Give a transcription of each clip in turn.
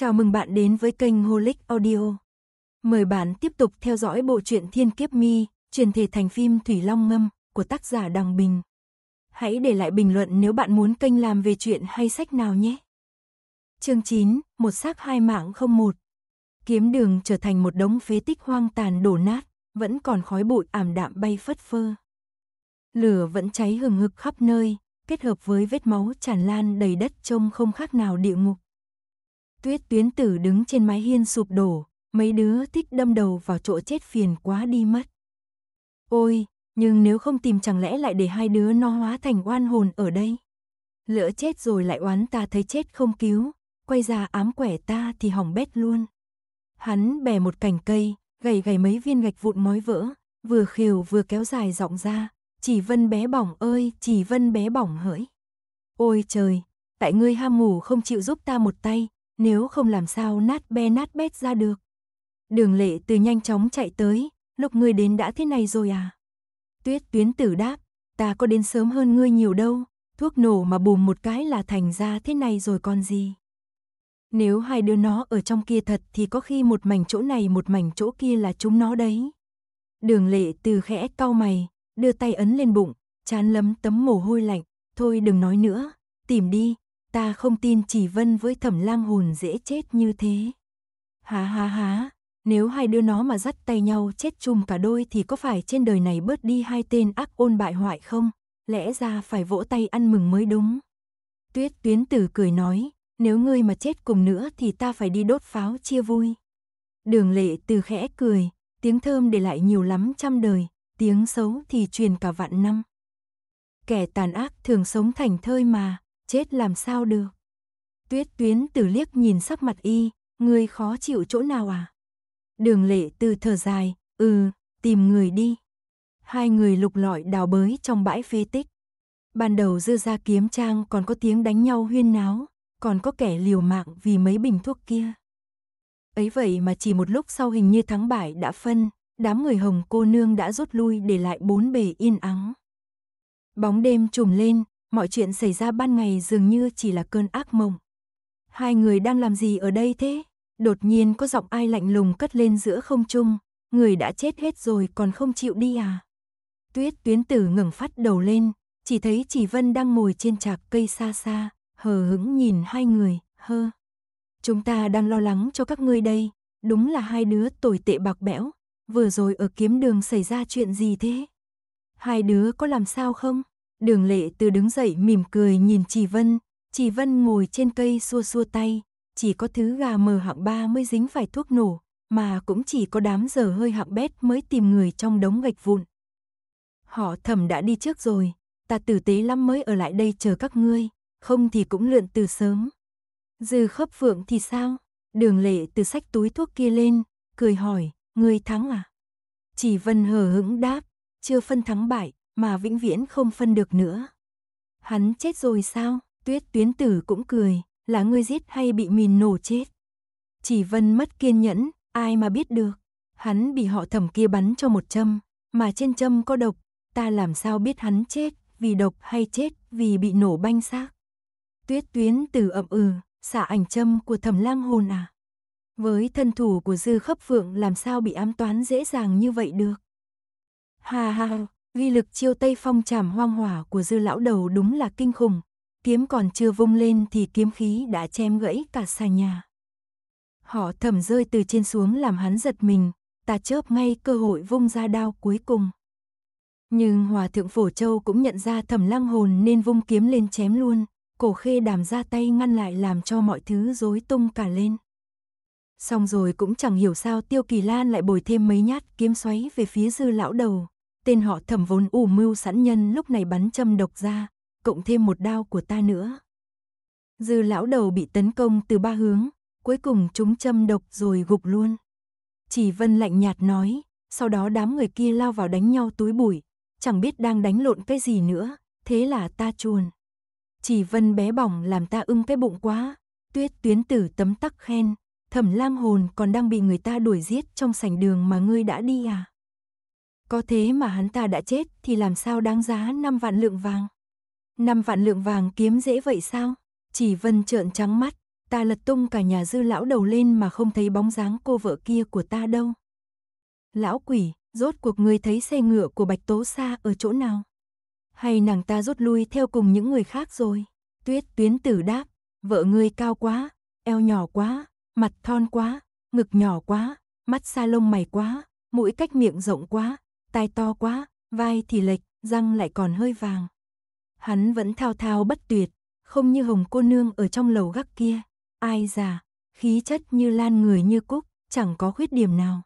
Chào mừng bạn đến với kênh Holic Audio. Mời bạn tiếp tục theo dõi bộ truyện Thiên Kiếp Mi, truyền thể thành phim Thủy Long Ngâm của tác giả Đằng Bình. Hãy để lại bình luận nếu bạn muốn kênh làm về chuyện hay sách nào nhé. Chương 9, một xác hai mạng không một. Kiếm đường trở thành một đống phế tích hoang tàn đổ nát, vẫn còn khói bụi ảm đạm bay phất phơ. Lửa vẫn cháy hừng hực khắp nơi, kết hợp với vết máu tràn lan đầy đất trông không khác nào địa ngục. Tuyết tuyến tử đứng trên mái hiên sụp đổ, mấy đứa thích đâm đầu vào chỗ chết phiền quá đi mất. Ôi, nhưng nếu không tìm chẳng lẽ lại để hai đứa nó hóa thành oan hồn ở đây? Lỡ chết rồi lại oán ta thấy chết không cứu, quay ra ám quẻ ta thì hỏng bét luôn. Hắn bẻ một cành cây, gầy gầy mấy viên gạch vụn mói vỡ, vừa khều vừa kéo dài giọng ra, chỉ vân bé bỏng ơi, chỉ vân bé bỏng hỡi. Ôi trời, tại ngươi ham ngủ không chịu giúp ta một tay, nếu không làm sao nát be nát bét ra được. Đường lệ từ nhanh chóng chạy tới, lục ngươi đến đã thế này rồi à? Tuyết tuyến tử đáp, ta có đến sớm hơn ngươi nhiều đâu, thuốc nổ mà bùm một cái là thành ra thế này rồi còn gì. Nếu hai đứa nó ở trong kia thật thì có khi một mảnh chỗ này một mảnh chỗ kia là chúng nó đấy. Đường lệ từ khẽ cau mày, đưa tay ấn lên bụng, chán lấm tấm mồ hôi lạnh, thôi đừng nói nữa, tìm đi, Ta không tin chỉ vân với thẩm lang hồn dễ chết như thế. Há há há, nếu hai đứa nó mà dắt tay nhau chết chung cả đôi thì có phải trên đời này bớt đi hai tên ác ôn bại hoại không? Lẽ ra phải vỗ tay ăn mừng mới đúng. Tuyết tuyến tử cười nói, nếu ngươi mà chết cùng nữa thì ta phải đi đốt pháo chia vui. Đường lệ từ khẽ cười, tiếng thơm để lại nhiều lắm trăm đời, tiếng xấu thì truyền cả vạn năm. Kẻ tàn ác thường sống thành thơi mà, chết làm sao được. Tuyết tuyến tử liếc nhìn sắc mặt y, người khó chịu chỗ nào à? Đường lệ từ thở dài, ừ, tìm người đi. Hai người lục lọi đào bới trong bãi phế tích. Ban đầu dư ra kiếm trang còn có tiếng đánh nhau huyên náo, còn có kẻ liều mạng vì mấy bình thuốc kia. Ấy vậy mà chỉ một lúc sau hình như thắng bại đã phân, đám người hồng cô nương đã rút lui để lại bốn bề yên ắng. Bóng đêm trùm lên, mọi chuyện xảy ra ban ngày dường như chỉ là cơn ác mộng. Hai người đang làm gì ở đây thế? Đột nhiên có giọng ai lạnh lùng cất lên giữa không trung, người đã chết hết rồi còn không chịu đi à? Tuyết tuyến tử ngẩng phát đầu lên, chỉ thấy chỉ vân đang ngồi trên chạc cây xa xa, hờ hững nhìn hai người, hơ. Chúng ta đang lo lắng cho các ngươi đây, đúng là hai đứa tồi tệ bạc bẽo, vừa rồi ở kiếm đường xảy ra chuyện gì thế? Hai đứa có làm sao không? Đường lệ từ đứng dậy mỉm cười nhìn Trì Vân, Trì Vân ngồi trên cây xua xua tay, chỉ có thứ gà mờ hạng ba mới dính phải thuốc nổ, mà cũng chỉ có đám giờ hơi hạng bét mới tìm người trong đống gạch vụn. Họ thẩm đã đi trước rồi, ta tử tế lắm mới ở lại đây chờ các ngươi, không thì cũng lượn từ sớm. Dư khớp phượng thì sao? Đường lệ từ sách túi thuốc kia lên, cười hỏi, ngươi thắng à? Chỉ vân hờ hững đáp, chưa phân thắng bại, mà vĩnh viễn không phân được nữa. Hắn chết rồi sao? Tuyết tuyến tử cũng cười, là ngươi giết hay bị mìn nổ chết? Chỉ vân mất kiên nhẫn, ai mà biết được. Hắn bị họ thẩm kia bắn cho một châm, mà trên châm có độc, ta làm sao biết hắn chết, vì độc hay chết, vì bị nổ banh xác. Tuyết tuyến tử ậm ừ, xả ảnh châm của thẩm lang hồn à? Với thân thủ của dư khấp phượng làm sao bị ám toán dễ dàng như vậy được? Ha ha, Ghi lực chiêu Tây Phong chảm hoang hỏa của dư lão đầu đúng là kinh khủng, kiếm còn chưa vung lên thì kiếm khí đã chém gãy cả sàn nhà. Họ thầm rơi từ trên xuống làm hắn giật mình, ta chớp ngay cơ hội vung ra đao cuối cùng. Nhưng Hòa Thượng Phổ Châu cũng nhận ra thầm lăng hồn nên vung kiếm lên chém luôn, cổ khê đàm ra tay ngăn lại làm cho mọi thứ rối tung cả lên. Xong rồi cũng chẳng hiểu sao Tiêu Kỳ Lan lại bồi thêm mấy nhát kiếm xoáy về phía dư lão đầu, tên họ thẩm vốn u mưu sẵn nhân lúc này bắn châm độc ra, cộng thêm một đao của ta nữa. Dư lão đầu bị tấn công từ ba hướng, cuối cùng chúng châm độc rồi gục luôn. Chỉ vân lạnh nhạt nói, sau đó đám người kia lao vào đánh nhau túi bụi, chẳng biết đang đánh lộn cái gì nữa, thế là ta chuồn. Chỉ vân bé bỏng làm ta ưng cái bụng quá, tuyết tuyến tử tấm tắc khen, thẩm lang hồn còn đang bị người ta đuổi giết trong sảnh đường mà ngươi đã đi à. Có thế mà hắn ta đã chết thì làm sao đáng giá 5 vạn lượng vàng? 5 vạn lượng vàng kiếm dễ vậy sao? Chỉ vân trợn trắng mắt, ta lật tung cả nhà dư lão đầu lên mà không thấy bóng dáng cô vợ kia của ta đâu. Lão quỷ, rốt cuộc người thấy xe ngựa của Bạch Tố Sa ở chỗ nào? Hay nàng ta rút lui theo cùng những người khác rồi? Tuyết tuyến tử đáp, vợ ngươi cao quá, eo nhỏ quá, mặt thon quá, ngực nhỏ quá, mắt xa lông mày quá, mũi cách miệng rộng quá, tai to quá, vai thì lệch, răng lại còn hơi vàng. Hắn vẫn thao thao bất tuyệt, không như hồng cô nương ở trong lầu gác kia. Ai già, khí chất như lan người như cúc, chẳng có khuyết điểm nào.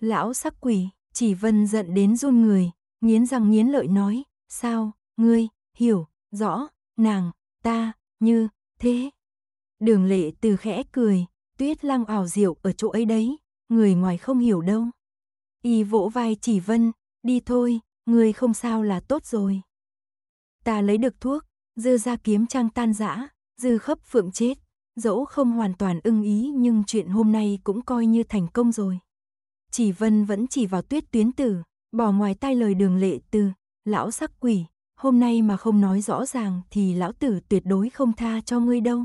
Lão sắc quỷ, chỉ vân giận đến run người, nghiến răng nghiến lợi nói, sao, ngươi, hiểu, rõ, nàng, ta, như, thế. Đường lệ từ khẽ cười, tuyết lang ảo diệu ở chỗ ấy đấy, người ngoài không hiểu đâu. Y vỗ vai chỉ vân, đi thôi, người không sao là tốt rồi. Ta lấy được thuốc, dư ra kiếm trang tan rã, dư khấp phượng chết. Dẫu không hoàn toàn ưng ý nhưng chuyện hôm nay cũng coi như thành công rồi. Chỉ vân vẫn chỉ vào tuyết tuyến tử, bỏ ngoài tai lời đường lệ từ, lão sắc quỷ, hôm nay mà không nói rõ ràng thì lão tử tuyệt đối không tha cho ngươi đâu.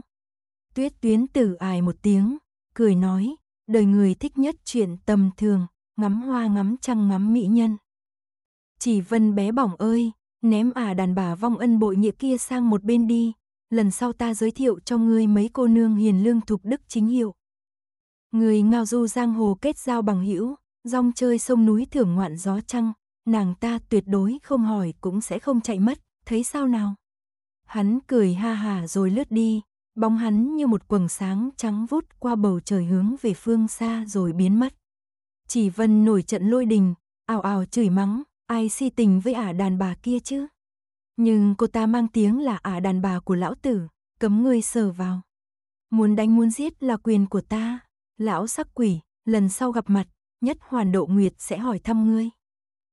Tuyết tuyến tử ài một tiếng, cười nói, đời người thích nhất chuyện tầm thường, ngắm hoa ngắm trăng ngắm mỹ nhân. Chỉ Vân bé bỏng ơi, ném à đàn bà vong ân bội nghĩa kia sang một bên đi, lần sau ta giới thiệu cho ngươi mấy cô nương hiền lương thục đức chính hiệu. Người ngao du giang hồ kết giao bằng hữu, rong chơi sông núi thưởng ngoạn gió trăng, nàng ta tuyệt đối không hỏi cũng sẽ không chạy mất, thấy sao nào? Hắn cười ha hà rồi lướt đi, bóng hắn như một quầng sáng trắng vút qua bầu trời hướng về phương xa rồi biến mất. Chỉ Vân nổi trận lôi đình, ảo ảo chửi mắng, ai si tình với ả đàn bà kia chứ. Nhưng cô ta mang tiếng là ả đàn bà của lão tử, cấm ngươi sờ vào. Muốn đánh muốn giết là quyền của ta, lão sắc quỷ, lần sau gặp mặt, nhất hoàn độ nguyệt sẽ hỏi thăm ngươi.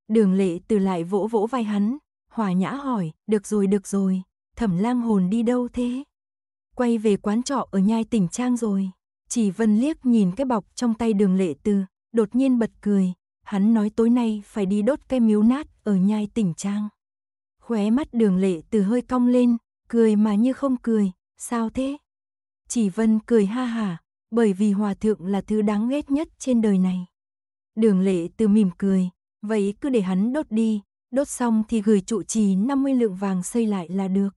Đường lệ từ lại vỗ vỗ vai hắn, hòa nhã hỏi, được rồi được rồi, thẩm lang hồn đi đâu thế? Quay về quán trọ ở nhai tỉnh Trang rồi. Chỉ Vân liếc nhìn cái bọc trong tay đường lệ Từ đột nhiên bật cười, hắn nói tối nay phải đi đốt cây miếu nát ở nhai tỉnh Trang. Khóe mắt đường lệ từ hơi cong lên, cười mà như không cười, sao thế? Chỉ Vân cười ha hả, bởi vì hòa thượng là thứ đáng ghét nhất trên đời này. Đường lệ từ mỉm cười, vậy cứ để hắn đốt đi, đốt xong thì gửi trụ trì 50 lượng vàng xây lại là được.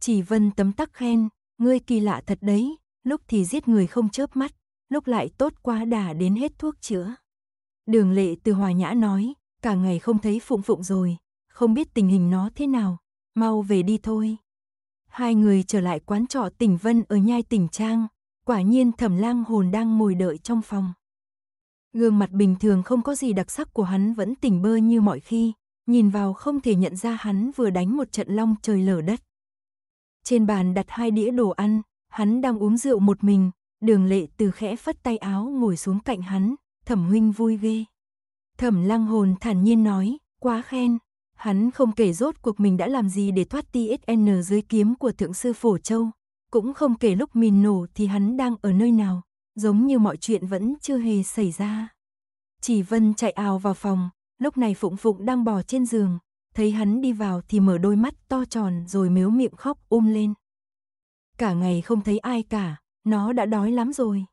Chỉ Vân tấm tắc khen, ngươi kỳ lạ thật đấy, lúc thì giết người không chớp mắt, lúc lại tốt quá đà đến hết thuốc chữa. Đường lệ từ hòa nhã nói, cả ngày không thấy phụng phụng rồi, không biết tình hình nó thế nào, mau về đi thôi. Hai người trở lại quán trọ tỉnh Vân ở nhai tỉnh Trang, quả nhiên thẩm lang hồn đang ngồi đợi trong phòng. Gương mặt bình thường không có gì đặc sắc của hắn vẫn tỉnh bơ như mọi khi, nhìn vào không thể nhận ra hắn vừa đánh một trận long trời lở đất. Trên bàn đặt hai đĩa đồ ăn, hắn đang uống rượu một mình, đường lệ từ khẽ phất tay áo ngồi xuống cạnh hắn, thẩm huynh vui ghê. Thẩm lăng hồn thản nhiên nói, quá khen. Hắn không kể rốt cuộc mình đã làm gì để thoát TSN dưới kiếm của thượng sư Phổ Châu. Cũng không kể lúc mình nổ thì hắn đang ở nơi nào, giống như mọi chuyện vẫn chưa hề xảy ra. Chỉ Vân chạy ào vào phòng, lúc này Phụng Phụng đang bò trên giường, thấy hắn đi vào thì mở đôi mắt to tròn rồi mếu miệng khóc ôm lên. Cả ngày không thấy ai cả, nó đã đói lắm rồi.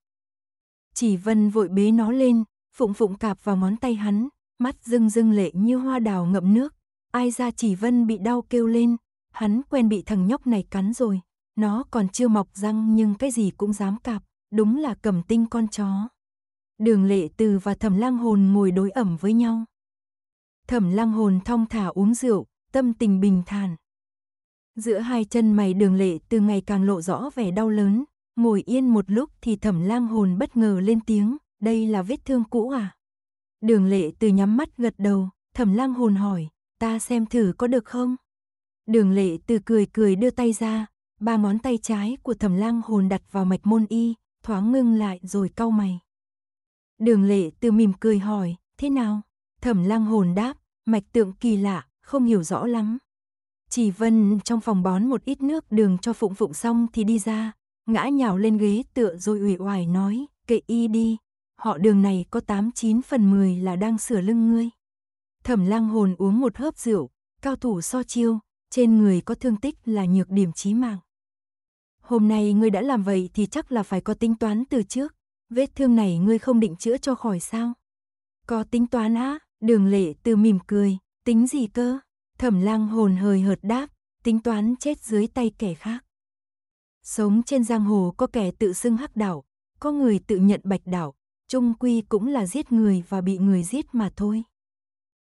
Chỉ Vân vội bế nó lên, phụng phụng cạp vào món tay hắn, mắt rưng rưng lệ như hoa đào ngậm nước. Ai ra chỉ Vân bị đau kêu lên, hắn quen bị thằng nhóc này cắn rồi, nó còn chưa mọc răng nhưng cái gì cũng dám cạp, đúng là cầm tinh con chó. Đường lệ từ và thẩm lang hồn ngồi đối ẩm với nhau. Thẩm lang hồn thong thả uống rượu, tâm tình bình thản. Giữa hai chân mày đường lệ từ ngày càng lộ rõ vẻ đau lớn, Ngồi yên một lúc thì thẩm lam hồn bất ngờ lên tiếng, đây là vết thương cũ à? Đường lệ từ nhắm mắt gật đầu, thẩm lam hồn hỏi, ta xem thử có được không? Đường lệ từ cười cười đưa tay ra, ba ngón tay trái của thẩm lam hồn đặt vào mạch môn y, thoáng ngưng lại rồi cau mày. Đường lệ từ mỉm cười hỏi, thế nào? Thẩm lam hồn đáp, mạch tượng kỳ lạ, không hiểu rõ lắm. Chỉ Vân trong phòng bón một ít nước đường cho Phụng Phụng xong thì đi ra, ngã nhào lên ghế tựa rồi ủy oải nói, kệ y đi, họ đường này có 89 phần 10 là đang sửa lưng ngươi. Thẩm lang hồn uống một hớp rượu, cao thủ so chiêu, trên người có thương tích là nhược điểm chí mạng. Hôm nay ngươi đã làm vậy thì chắc là phải có tính toán từ trước, vết thương này ngươi không định chữa cho khỏi sao? Có tính toán á, đường lệ từ mỉm cười, tính gì cơ? Thẩm lang hồn hời hợt đáp, tính toán chết dưới tay kẻ khác. Sống trên giang hồ có kẻ tự xưng hắc đảo, có người tự nhận bạch đảo, chung quy cũng là giết người và bị người giết mà thôi.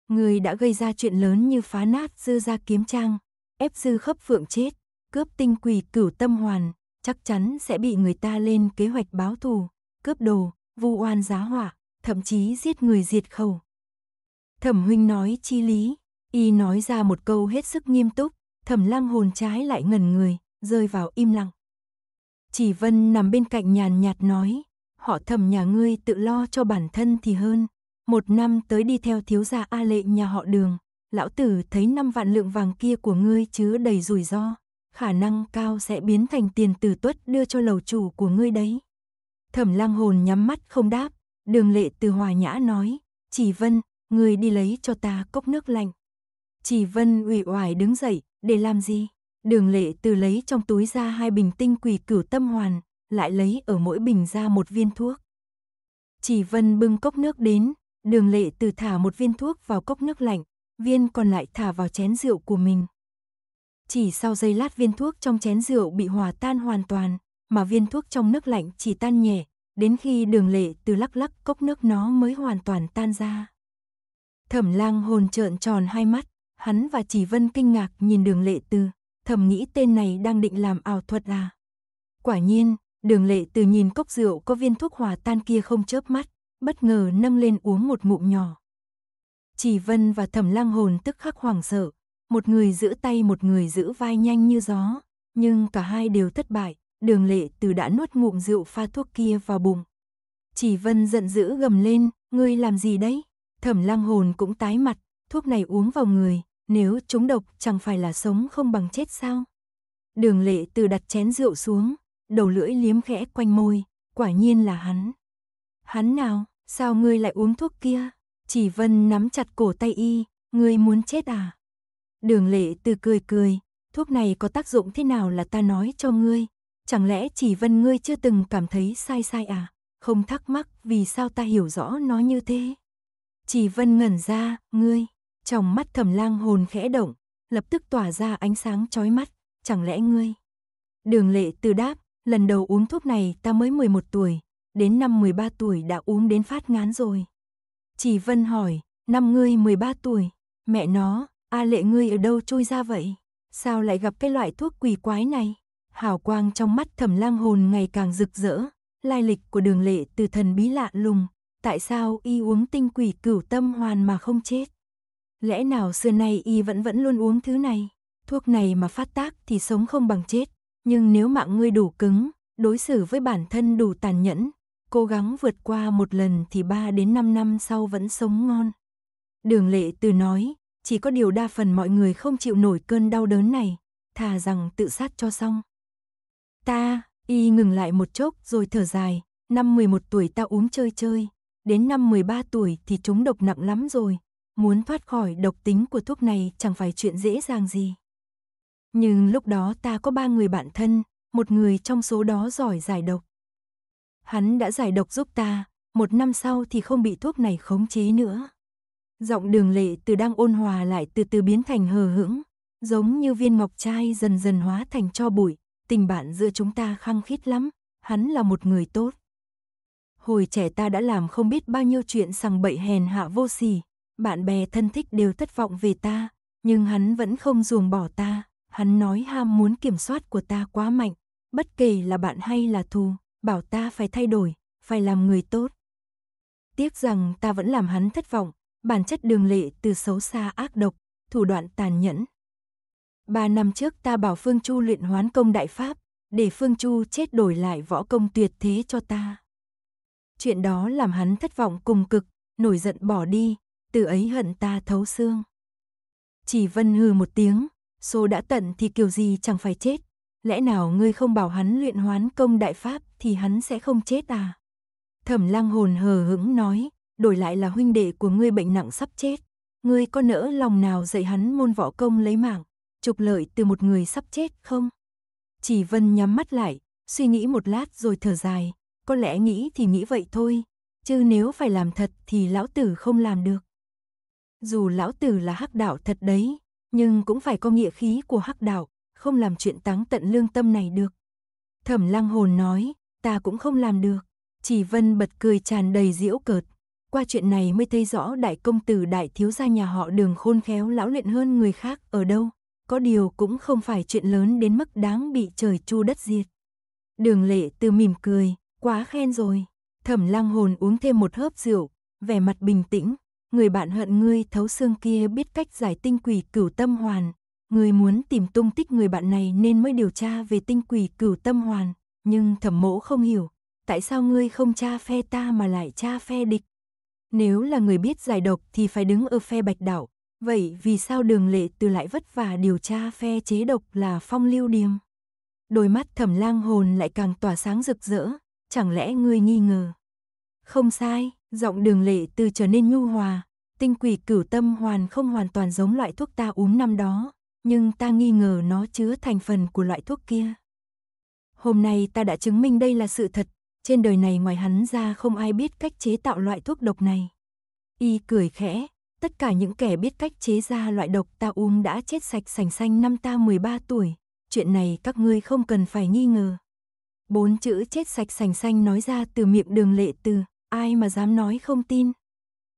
Người đã gây ra chuyện lớn như phá nát dư gia kiếm trang, ép dư khấp phượng chết, cướp tinh quỷ cửu tâm hoàn, chắc chắn sẽ bị người ta lên kế hoạch báo thù, cướp đồ, vu oan giá hỏa, thậm chí giết người diệt khẩu. Thẩm huynh nói chi lý, y nói ra một câu hết sức nghiêm túc, thẩm lang hồn trái lại ngẩn người, rơi vào im lặng. Chỉ Vân nằm bên cạnh nhàn nhạt nói, họ thầm nhà ngươi tự lo cho bản thân thì hơn. Một năm tới đi theo thiếu gia A Lệ nhà họ đường, lão tử thấy năm vạn lượng vàng kia của ngươi chứa đầy rủi ro, khả năng cao sẽ biến thành tiền tử tuất đưa cho lầu chủ của ngươi đấy. Thẩm lang hồn nhắm mắt không đáp, đường lệ từ hòa nhã nói, chỉ vân, ngươi đi lấy cho ta cốc nước lạnh. Chỉ vân ủy oải đứng dậy, để làm gì? Đường lệ từ lấy trong túi ra hai bình tinh quỷ cửu tâm hoàn, lại lấy ở mỗi bình ra một viên thuốc. Chỉ vân bưng cốc nước đến, đường lệ từ thả một viên thuốc vào cốc nước lạnh, viên còn lại thả vào chén rượu của mình. Chỉ sau giây lát viên thuốc trong chén rượu bị hòa tan hoàn toàn, mà viên thuốc trong nước lạnh chỉ tan nhẹ, đến khi đường lệ từ lắc lắc cốc nước nó mới hoàn toàn tan ra. Thẩm lang hồn trợn tròn hai mắt, hắn và chỉ vân kinh ngạc nhìn đường lệ từ thầm nghĩ tên này đang định làm ảo thuật à. Quả nhiên, đường lệ từ nhìn cốc rượu có viên thuốc hòa tan kia không chớp mắt, bất ngờ nâng lên uống một ngụm nhỏ. Chỉ Vân và Thẩm lang Hồn tức khắc hoảng sợ, một người giữ tay một người giữ vai nhanh như gió, nhưng cả hai đều thất bại, Đường Lệ Từ đã nuốt ngụm rượu pha thuốc kia vào bụng. Chỉ Vân giận dữ gầm lên, ngươi làm gì đấy? Thẩm lang Hồn cũng tái mặt, thuốc này uống vào người, nếu chúng độc chẳng phải là sống không bằng chết sao? Đường lệ từ đặt chén rượu xuống, đầu lưỡi liếm khẽ quanh môi, quả nhiên là hắn. Hắn nào, sao ngươi lại uống thuốc kia? Chỉ Vân nắm chặt cổ tay y, ngươi muốn chết à? Đường lệ từ cười cười, thuốc này có tác dụng thế nào là ta nói cho ngươi. Chẳng lẽ chỉ Vân ngươi chưa từng cảm thấy sai sai à? Không thắc mắc vì sao ta hiểu rõ nó như thế. Chỉ Vân ngẩn ra, ngươi. Trong mắt thẩm lang hồn khẽ động, lập tức tỏa ra ánh sáng chói mắt, chẳng lẽ ngươi? Đường lệ từ đáp, lần đầu uống thuốc này ta mới 11 tuổi, đến năm 13 tuổi đã uống đến phát ngán rồi. Chỉ Vân hỏi, năm ngươi 13 tuổi, mẹ nó, A lệ ngươi ở đâu trôi ra vậy? Sao lại gặp cái loại thuốc quỷ quái này? Hào quang trong mắt thẩm lang hồn ngày càng rực rỡ, lai lịch của đường lệ từ thần bí lạ lùng, tại sao y uống tinh quỷ cửu tâm hoàn mà không chết? Lẽ nào xưa nay y vẫn vẫn luôn uống thứ này? Thuốc này mà phát tác thì sống không bằng chết. Nhưng nếu mạng ngươi đủ cứng, đối xử với bản thân đủ tàn nhẫn, cố gắng vượt qua một lần thì ba đến năm năm sau vẫn sống ngon. Đường lệ từ nói, chỉ có điều đa phần mọi người không chịu nổi cơn đau đớn này, thà rằng tự sát cho xong. Ta, y ngừng lại một chốc rồi thở dài, năm 11 tuổi ta uống chơi chơi, đến năm 13 tuổi thì chúng độc nặng lắm rồi, muốn thoát khỏi độc tính của thuốc này chẳng phải chuyện dễ dàng gì. Nhưng lúc đó ta có ba người bạn thân, một người trong số đó giỏi giải độc. Hắn đã giải độc giúp ta, một năm sau thì không bị thuốc này khống chế nữa. Giọng đường lệ từ đang ôn hòa lại từ từ biến thành hờ hững, giống như viên ngọc trai dần dần hóa thành cho bụi, tình bạn giữa chúng ta khăng khít lắm, hắn là một người tốt. Hồi trẻ ta đã làm không biết bao nhiêu chuyện sằng bậy hèn hạ vô sỉ, bạn bè thân thích đều thất vọng về ta, nhưng hắn vẫn không ruồng bỏ ta, hắn nói ham muốn kiểm soát của ta quá mạnh, bất kể là bạn hay là thù, bảo ta phải thay đổi, phải làm người tốt. Tiếc rằng ta vẫn làm hắn thất vọng, bản chất đường lệ từ xấu xa ác độc, thủ đoạn tàn nhẫn. Ba năm trước ta bảo Phương Chu luyện hoán công đại pháp, để Phương Chu chết đổi lại võ công tuyệt thế cho ta. Chuyện đó làm hắn thất vọng cùng cực, nổi giận bỏ đi, từ ấy hận ta thấu xương. Chỉ vân hừ một tiếng, số đã tận thì kiểu gì chẳng phải chết. Lẽ nào ngươi không bảo hắn luyện hoán công đại pháp thì hắn sẽ không chết à? Thẩm lang hồn hờ hững nói, đổi lại là huynh đệ của ngươi bệnh nặng sắp chết. Ngươi có nỡ lòng nào dạy hắn môn võ công lấy mạng, trục lợi từ một người sắp chết không? Chỉ vân nhắm mắt lại, suy nghĩ một lát rồi thở dài, có lẽ nghĩ thì nghĩ vậy thôi, chứ nếu phải làm thật thì lão tử không làm được dù lão tử là hắc đạo thật đấy, nhưng cũng phải có nghĩa khí của hắc đạo, không làm chuyện táng tận lương tâm này được. Thẩm lăng hồn nói, ta cũng không làm được. Chỉ vân bật cười tràn đầy diễu cợt. Qua chuyện này mới thấy rõ đại công tử đại thiếu gia nhà họ đường khôn khéo lão luyện hơn người khác ở đâu. Có điều cũng không phải chuyện lớn đến mức đáng bị trời chu đất diệt. Đường lệ từ mỉm cười, quá khen rồi. Thẩm lăng hồn uống thêm một hớp rượu, vẻ mặt bình tĩnh, người bạn hận ngươi thấu xương kia biết cách giải tinh quỷ cửu tâm hoàn. Người muốn tìm tung tích người bạn này nên mới điều tra về tinh quỷ cửu tâm hoàn. Nhưng thẩm mỗ không hiểu, tại sao ngươi không tra phe ta mà lại tra phe địch? Nếu là người biết giải độc thì phải đứng ở phe bạch đảo. Vậy vì sao đường lệ từ lại vất vả điều tra phe chế độc là phong lưu điềm? Đôi mắt thẩm lang hồn lại càng tỏa sáng rực rỡ, chẳng lẽ ngươi nghi ngờ? Không sai, Giọng đường lệ từ trở nên nhu hòa, tinh quỷ cửu tâm hoàn không hoàn toàn giống loại thuốc ta uống năm đó, nhưng ta nghi ngờ nó chứa thành phần của loại thuốc kia. Hôm nay ta đã chứng minh đây là sự thật, trên đời này ngoài hắn ra không ai biết cách chế tạo loại thuốc độc này. Y cười khẽ, tất cả những kẻ biết cách chế ra loại độc ta uống đã chết sạch sành xanh năm ta 13 tuổi, chuyện này các ngươi không cần phải nghi ngờ. Bốn chữ chết sạch sành xanh nói ra từ miệng đường lệ từ ai mà dám nói không tin.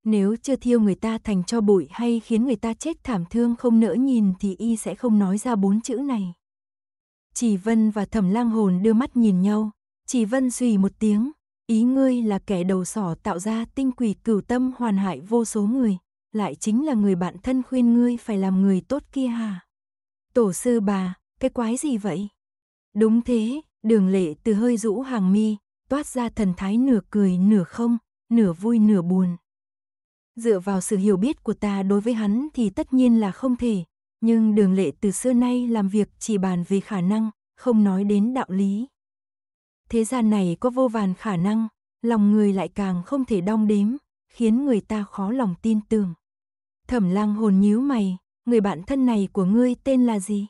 Nếu chưa thiêu người ta thành cho bụi hay khiến người ta chết thảm thương không nỡ nhìn thì y sẽ không nói ra bốn chữ này. Chỉ Vân và Thẩm Lang Hồn đưa mắt nhìn nhau, Chỉ Vân suy một tiếng, ý ngươi là kẻ đầu sỏ tạo ra tinh quỷ cửu tâm hoàn hại vô số người, lại chính là người bạn thân khuyên ngươi phải làm người tốt kia hả? Tổ sư bà, cái quái gì vậy? Đúng thế, đường lệ từ hơi rũ hàng mi, toát ra thần thái nửa cười nửa không, nửa vui nửa buồn. Dựa vào sự hiểu biết của ta đối với hắn thì tất nhiên là không thể, nhưng đường lệ từ xưa nay làm việc chỉ bàn về khả năng, không nói đến đạo lý. Thế gian này có vô vàn khả năng, lòng người lại càng không thể đong đếm, khiến người ta khó lòng tin tưởng. Thẩm lang hồn nhíu mày, người bạn thân này của ngươi tên là gì?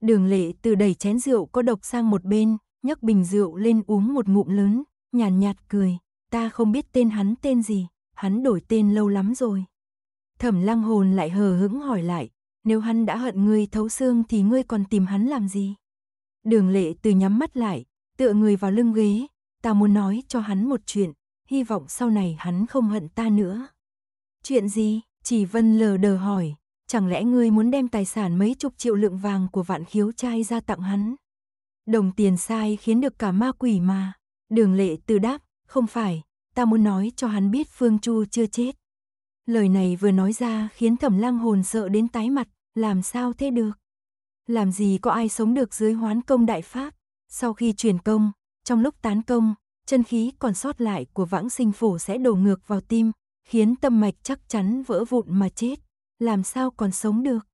Đường lệ từ đẩy chén rượu có độc sang một bên, nhấc bình rượu lên uống một ngụm lớn, nhàn nhạt, nhạt cười, ta không biết tên hắn tên gì, hắn đổi tên lâu lắm rồi. Thẩm lăng hồn lại hờ hững hỏi lại, nếu hắn đã hận ngươi thấu xương thì ngươi còn tìm hắn làm gì? Đường lệ từ nhắm mắt lại, tựa người vào lưng ghế, ta muốn nói cho hắn một chuyện, hy vọng sau này hắn không hận ta nữa. Chuyện gì? Chỉ vân lờ đờ hỏi, chẳng lẽ ngươi muốn đem tài sản mấy chục triệu lượng vàng của vạn khiếu trai ra tặng hắn? Đồng tiền sai khiến được cả ma quỷ mà. Đường lệ từ đáp, không phải, ta muốn nói cho hắn biết Phương Chu chưa chết. Lời này vừa nói ra khiến thẩm lăng hồn sợ đến tái mặt, làm sao thế được? Làm gì có ai sống được dưới hoán công đại pháp? Sau khi truyền công, trong lúc tán công, chân khí còn sót lại của vãng sinh phủ sẽ đổ ngược vào tim, khiến tâm mạch chắc chắn vỡ vụn mà chết. Làm sao còn sống được?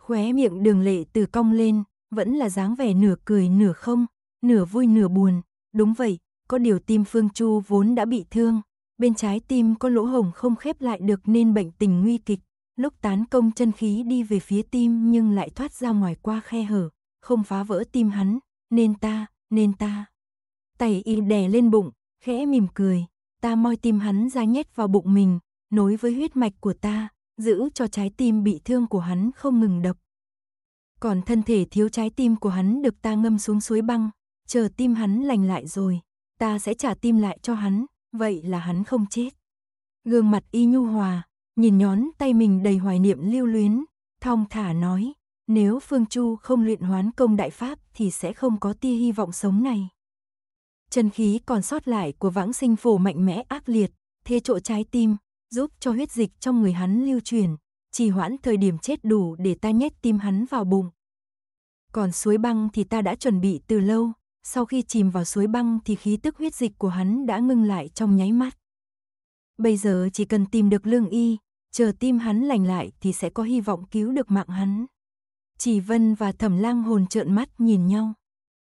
Khóe miệng đường lệ từ cong lên, vẫn là dáng vẻ nửa cười nửa không, nửa vui nửa buồn. Đúng vậy, có điều tim Phương Chu vốn đã bị thương, bên trái tim có lỗ hồng không khép lại được nên bệnh tình nguy kịch. Lúc tán công chân khí đi về phía tim nhưng lại thoát ra ngoài qua khe hở, không phá vỡ tim hắn, nên ta, nên ta. Tay y đè lên bụng, khẽ mỉm cười, ta moi tim hắn ra nhét vào bụng mình, nối với huyết mạch của ta, giữ cho trái tim bị thương của hắn không ngừng đập. Còn thân thể thiếu trái tim của hắn được ta ngâm xuống suối băng, chờ tim hắn lành lại rồi, ta sẽ trả tim lại cho hắn, vậy là hắn không chết. Gương mặt y nhu hòa, nhìn nhón tay mình đầy hoài niệm lưu luyến, thong thả nói, nếu Phương Chu không luyện hoán công đại pháp thì sẽ không có tia hy vọng sống này. Chân khí còn sót lại của vãng sinh phổ mạnh mẽ ác liệt, thế trộ trái tim, giúp cho huyết dịch trong người hắn lưu truyền, chỉ hoãn thời điểm chết đủ để ta nhét tim hắn vào bụng. Còn suối băng thì ta đã chuẩn bị từ lâu, sau khi chìm vào suối băng thì khí tức huyết dịch của hắn đã ngưng lại trong nháy mắt. Bây giờ chỉ cần tìm được lương y, chờ tim hắn lành lại thì sẽ có hy vọng cứu được mạng hắn. Chỉ Vân và Thẩm Lang hồn trợn mắt nhìn nhau.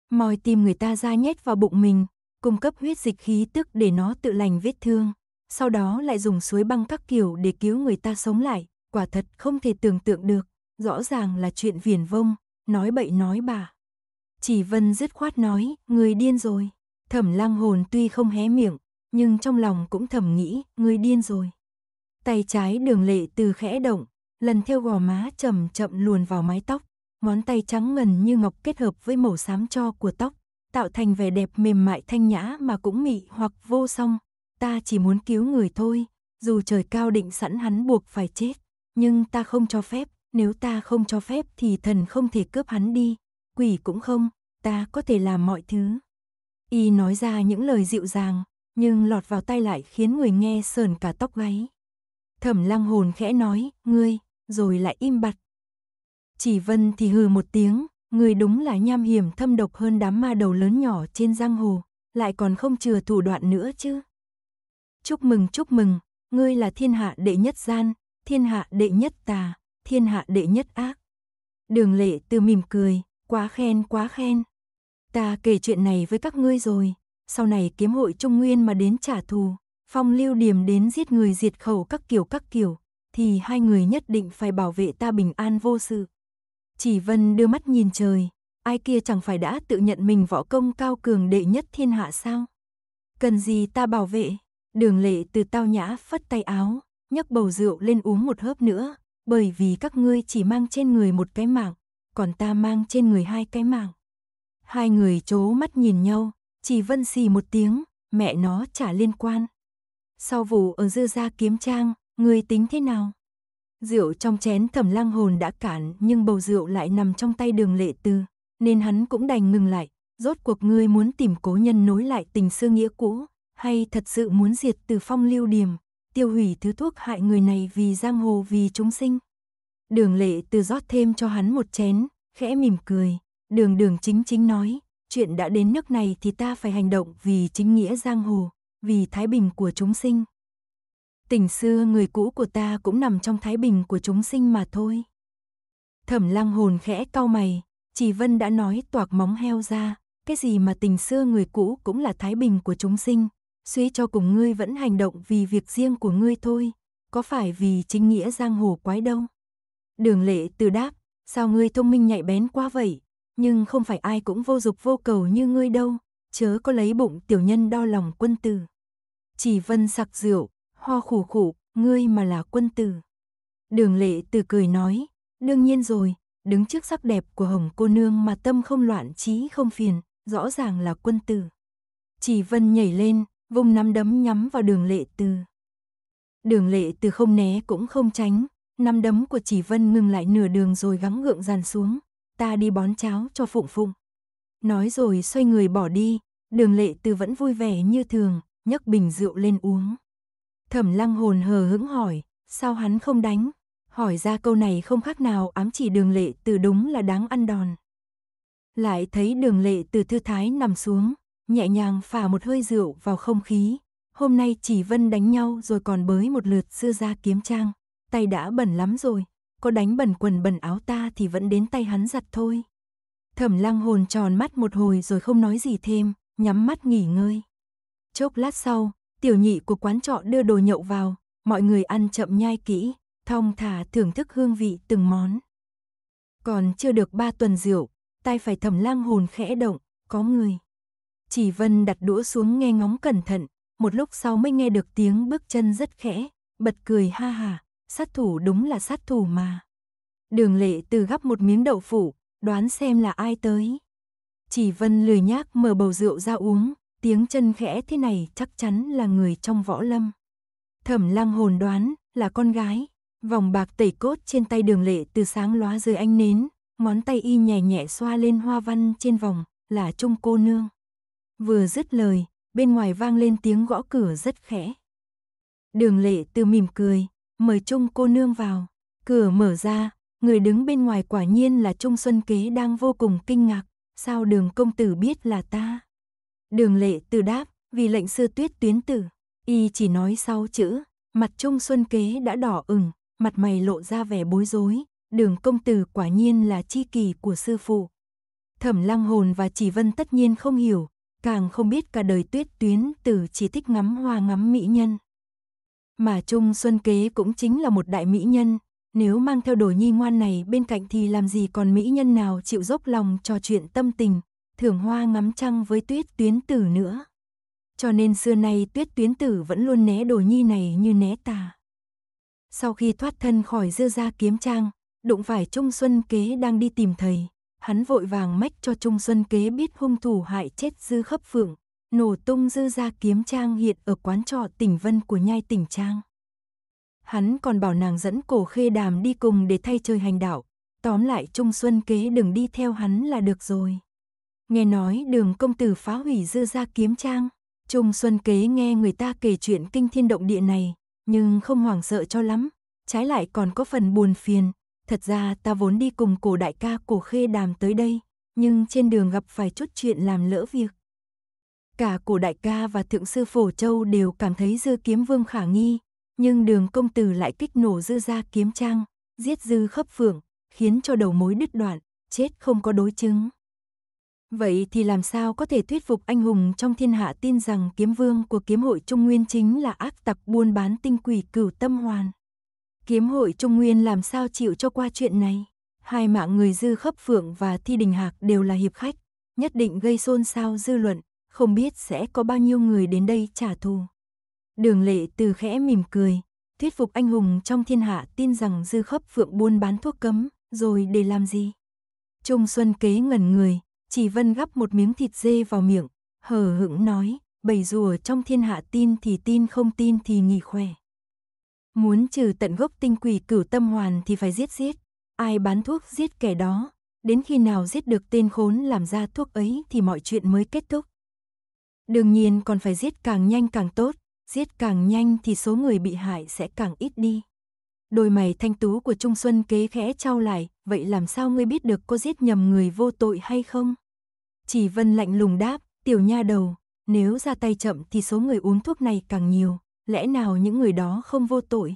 Mòi tim người ta ra nhét vào bụng mình, cung cấp huyết dịch khí tức để nó tự lành vết thương, sau đó lại dùng suối băng các kiểu để cứu người ta sống lại, quả thật không thể tưởng tượng được, rõ ràng là chuyện viển vông, nói bậy nói bà. Chỉ Vân dứt khoát nói, người điên rồi. Thẩm Lang hồn tuy không hé miệng, nhưng trong lòng cũng thầm nghĩ, người điên rồi. Tay trái đường lệ từ khẽ động, lần theo gò má chậm chậm luồn vào mái tóc, ngón tay trắng ngần như ngọc kết hợp với màu xám cho của tóc, tạo thành vẻ đẹp mềm mại thanh nhã mà cũng mị hoặc vô song. Ta chỉ muốn cứu người thôi, dù trời cao định sẵn hắn buộc phải chết nhưng ta không cho phép, nếu ta không cho phép thì thần không thể cướp hắn đi, quỷ cũng không, ta có thể làm mọi thứ. Y nói ra những lời dịu dàng, nhưng lọt vào tai lại khiến người nghe sờn cả tóc gáy. Thẩm lăng hồn khẽ nói, ngươi, rồi lại im bặt. Chỉ vân thì hừ một tiếng, ngươi đúng là nham hiểm thâm độc hơn đám ma đầu lớn nhỏ trên giang hồ, lại còn không chừa thủ đoạn nữa chứ. Chúc mừng chúc mừng, ngươi là thiên hạ đệ nhất gian, thiên hạ đệ nhất tà, thiên hạ đệ nhất ác. Đường lệ từ mỉm cười, quá khen quá khen. Ta kể chuyện này với các ngươi rồi, sau này kiếm hội Trung Nguyên mà đến trả thù, phong lưu điểm đến giết người diệt khẩu các kiểu các kiểu, thì hai người nhất định phải bảo vệ ta bình an vô sự. Chỉ Vân đưa mắt nhìn trời, ai kia chẳng phải đã tự nhận mình võ công cao cường đệ nhất thiên hạ sao? Cần gì ta bảo vệ? Đường lệ từ tao nhã phất tay áo, nhấc bầu rượu lên uống một hớp nữa, bởi vì các ngươi chỉ mang trên người một cái mạng, còn ta mang trên người hai cái mạng. Hai người chố mắt nhìn nhau, chỉ vân xì một tiếng, mẹ nó chả liên quan. Sau vụ ở dư gia kiếm trang, người tính thế nào? Rượu trong chén thẩm lăng hồn đã cản, nhưng bầu rượu lại nằm trong tay đường lệ tư, nên hắn cũng đành ngừng lại. Rốt cuộc ngươi muốn tìm cố nhân nối lại tình xưa nghĩa cũ, hay thật sự muốn diệt từ phong lưu điềm? tiêu hủy thứ thuốc hại người này vì giang hồ vì chúng sinh. Đường lệ từ rót thêm cho hắn một chén, khẽ mỉm cười, đường đường chính chính nói, chuyện đã đến nước này thì ta phải hành động vì chính nghĩa giang hồ, vì thái bình của chúng sinh. Tình xưa người cũ của ta cũng nằm trong thái bình của chúng sinh mà thôi. Thẩm lăng hồn khẽ cau mày, chỉ vân đã nói toạc móng heo ra, cái gì mà tình xưa người cũ cũng là thái bình của chúng sinh, suy cho cùng ngươi vẫn hành động vì việc riêng của ngươi thôi, có phải vì chính nghĩa giang hồ quái đâu? Đường lệ từ đáp, sao ngươi thông minh nhạy bén quá vậy, nhưng không phải ai cũng vô dục vô cầu như ngươi đâu, chớ có lấy bụng tiểu nhân đo lòng quân tử. Chỉ vân sặc rượu, ho khủ khủ, ngươi mà là quân tử. Đường lệ từ cười nói, đương nhiên rồi, đứng trước sắc đẹp của hồng cô nương mà tâm không loạn trí không phiền, rõ ràng là quân tử. Chỉ vân nhảy lên, vung nắm đấm nhắm vào đường lệ từ. Đường lệ từ không né cũng không tránh, nắm đấm của chỉ vân ngừng lại nửa đường rồi gắng gượng dàn xuống, ta đi bón cháo cho phụng phụng. Nói rồi xoay người bỏ đi, đường lệ từ vẫn vui vẻ như thường, nhấc bình rượu lên uống. Thẩm lăng hồn hờ hững hỏi, sao hắn không đánh? Hỏi ra câu này không khác nào ám chỉ đường lệ từ đúng là đáng ăn đòn. Lại thấy đường lệ từ thư thái nằm xuống, nhẹ nhàng phả một hơi rượu vào không khí. Hôm nay chỉ Vân đánh nhau rồi còn bới một lượt xưa ra kiếm trang, tay đã bẩn lắm rồi, có đánh bẩn quần bẩn áo ta thì vẫn đến tay hắn giặt thôi. Thẩm lăng hồn tròn mắt một hồi rồi không nói gì thêm, nhắm mắt nghỉ ngơi. Chốc lát sau, tiểu nhị của quán trọ đưa đồ nhậu vào, mọi người ăn chậm nhai kỹ, thong thả thưởng thức hương vị từng món. Còn chưa được ba tuần rượu, tay phải thẩm lang hồn khẽ động, có người. Chỉ Vân đặt đũa xuống nghe ngóng cẩn thận, một lúc sau mới nghe được tiếng bước chân rất khẽ, bật cười ha hà, sát thủ đúng là sát thủ mà. Đường lệ từ gắp một miếng đậu phủ, đoán xem là ai tới. Chỉ Vân lười nhác mở bầu rượu ra uống, tiếng chân khẽ thế này chắc chắn là người trong võ lâm. Thẩm lăng hồn đoán là con gái, vòng bạc tẩy cốt trên tay đường lệ từ sáng lóa dưới ánh nến, ngón tay y nhẹ nhẹ xoa lên hoa văn trên vòng, là trung cô nương. Vừa dứt lời, bên ngoài vang lên tiếng gõ cửa rất khẽ. Đường lệ từ mỉm cười, mời Trung cô nương vào. Cửa mở ra, người đứng bên ngoài quả nhiên là Trung Xuân Kế đang vô cùng kinh ngạc. Sao đường công tử biết là ta? Đường lệ từ đáp, vì lệnh sư tuyết tuyến tử. Y chỉ nói sau chữ, mặt Trung Xuân Kế đã đỏ ửng, mặt mày lộ ra vẻ bối rối. Đường công tử quả nhiên là chi kỳ của sư phụ. Thẩm lăng hồn và chỉ vân tất nhiên không hiểu, càng không biết cả đời tuyết tuyến tử chỉ thích ngắm hoa ngắm mỹ nhân. Mà Trung Xuân Kế cũng chính là một đại mỹ nhân, nếu mang theo đồ nhi ngoan này bên cạnh thì làm gì còn mỹ nhân nào chịu dốc lòng trò chuyện tâm tình, thưởng hoa ngắm trăng với tuyết tuyến tử nữa. Cho nên xưa nay tuyết tuyến tử vẫn luôn né đồ nhi này như né tà. Sau khi thoát thân khỏi Dư Gia kiếm trang, đụng phải Trung Xuân Kế đang đi tìm thầy hắn vội vàng mách cho Trung Xuân Kế biết hung thủ hại chết Dư Khấp Phượng, nổ tung Dư ra kiếm trang hiện ở quán trọ tỉnh Vân của nhai tỉnh Trang. Hắn còn bảo nàng dẫn cổ khê đàm đi cùng để thay chơi hành đạo, tóm lại Trung Xuân Kế đừng đi theo hắn là được rồi. Nghe nói đường công tử phá hủy Dư ra kiếm trang, Trung Xuân Kế nghe người ta kể chuyện kinh thiên động địa này, nhưng không hoảng sợ cho lắm, trái lại còn có phần buồn phiền, Thật ra ta vốn đi cùng cổ đại ca cổ khê đàm tới đây, nhưng trên đường gặp phải chút chuyện làm lỡ việc. Cả cổ đại ca và thượng sư phổ châu đều cảm thấy dư kiếm vương khả nghi, nhưng đường công tử lại kích nổ dư ra kiếm trang, giết dư khấp phượng, khiến cho đầu mối đứt đoạn, chết không có đối chứng. Vậy thì làm sao có thể thuyết phục anh hùng trong thiên hạ tin rằng kiếm vương của kiếm hội Trung Nguyên chính là ác tặc buôn bán tinh quỷ cửu tâm hoàn? Kiếm hội Trung Nguyên làm sao chịu cho qua chuyện này? Hai mạng người Dư Khấp Phượng và Thi Đình Hạc đều là hiệp khách, nhất định gây xôn xao dư luận, không biết sẽ có bao nhiêu người đến đây trả thù. Đường lệ từ khẽ mỉm cười, thuyết phục anh hùng trong thiên hạ tin rằng Dư Khấp Phượng buôn bán thuốc cấm, rồi để làm gì? Trung Xuân kế ngẩn người, chỉ vân gắp một miếng thịt dê vào miệng, hờ hững nói, bầy rùa trong thiên hạ tin thì tin không tin thì nghỉ khỏe. Muốn trừ tận gốc tinh quỷ cửu tâm hoàn thì phải giết giết. Ai bán thuốc giết kẻ đó. Đến khi nào giết được tên khốn làm ra thuốc ấy thì mọi chuyện mới kết thúc. Đương nhiên còn phải giết càng nhanh càng tốt. Giết càng nhanh thì số người bị hại sẽ càng ít đi. Đôi mày thanh tú của Trung Xuân kế khẽ trao lại. Vậy làm sao ngươi biết được có giết nhầm người vô tội hay không? Chỉ Vân lạnh lùng đáp. Tiểu nha đầu, nếu ra tay chậm thì số người uống thuốc này càng nhiều, lẽ nào những người đó không vô tội?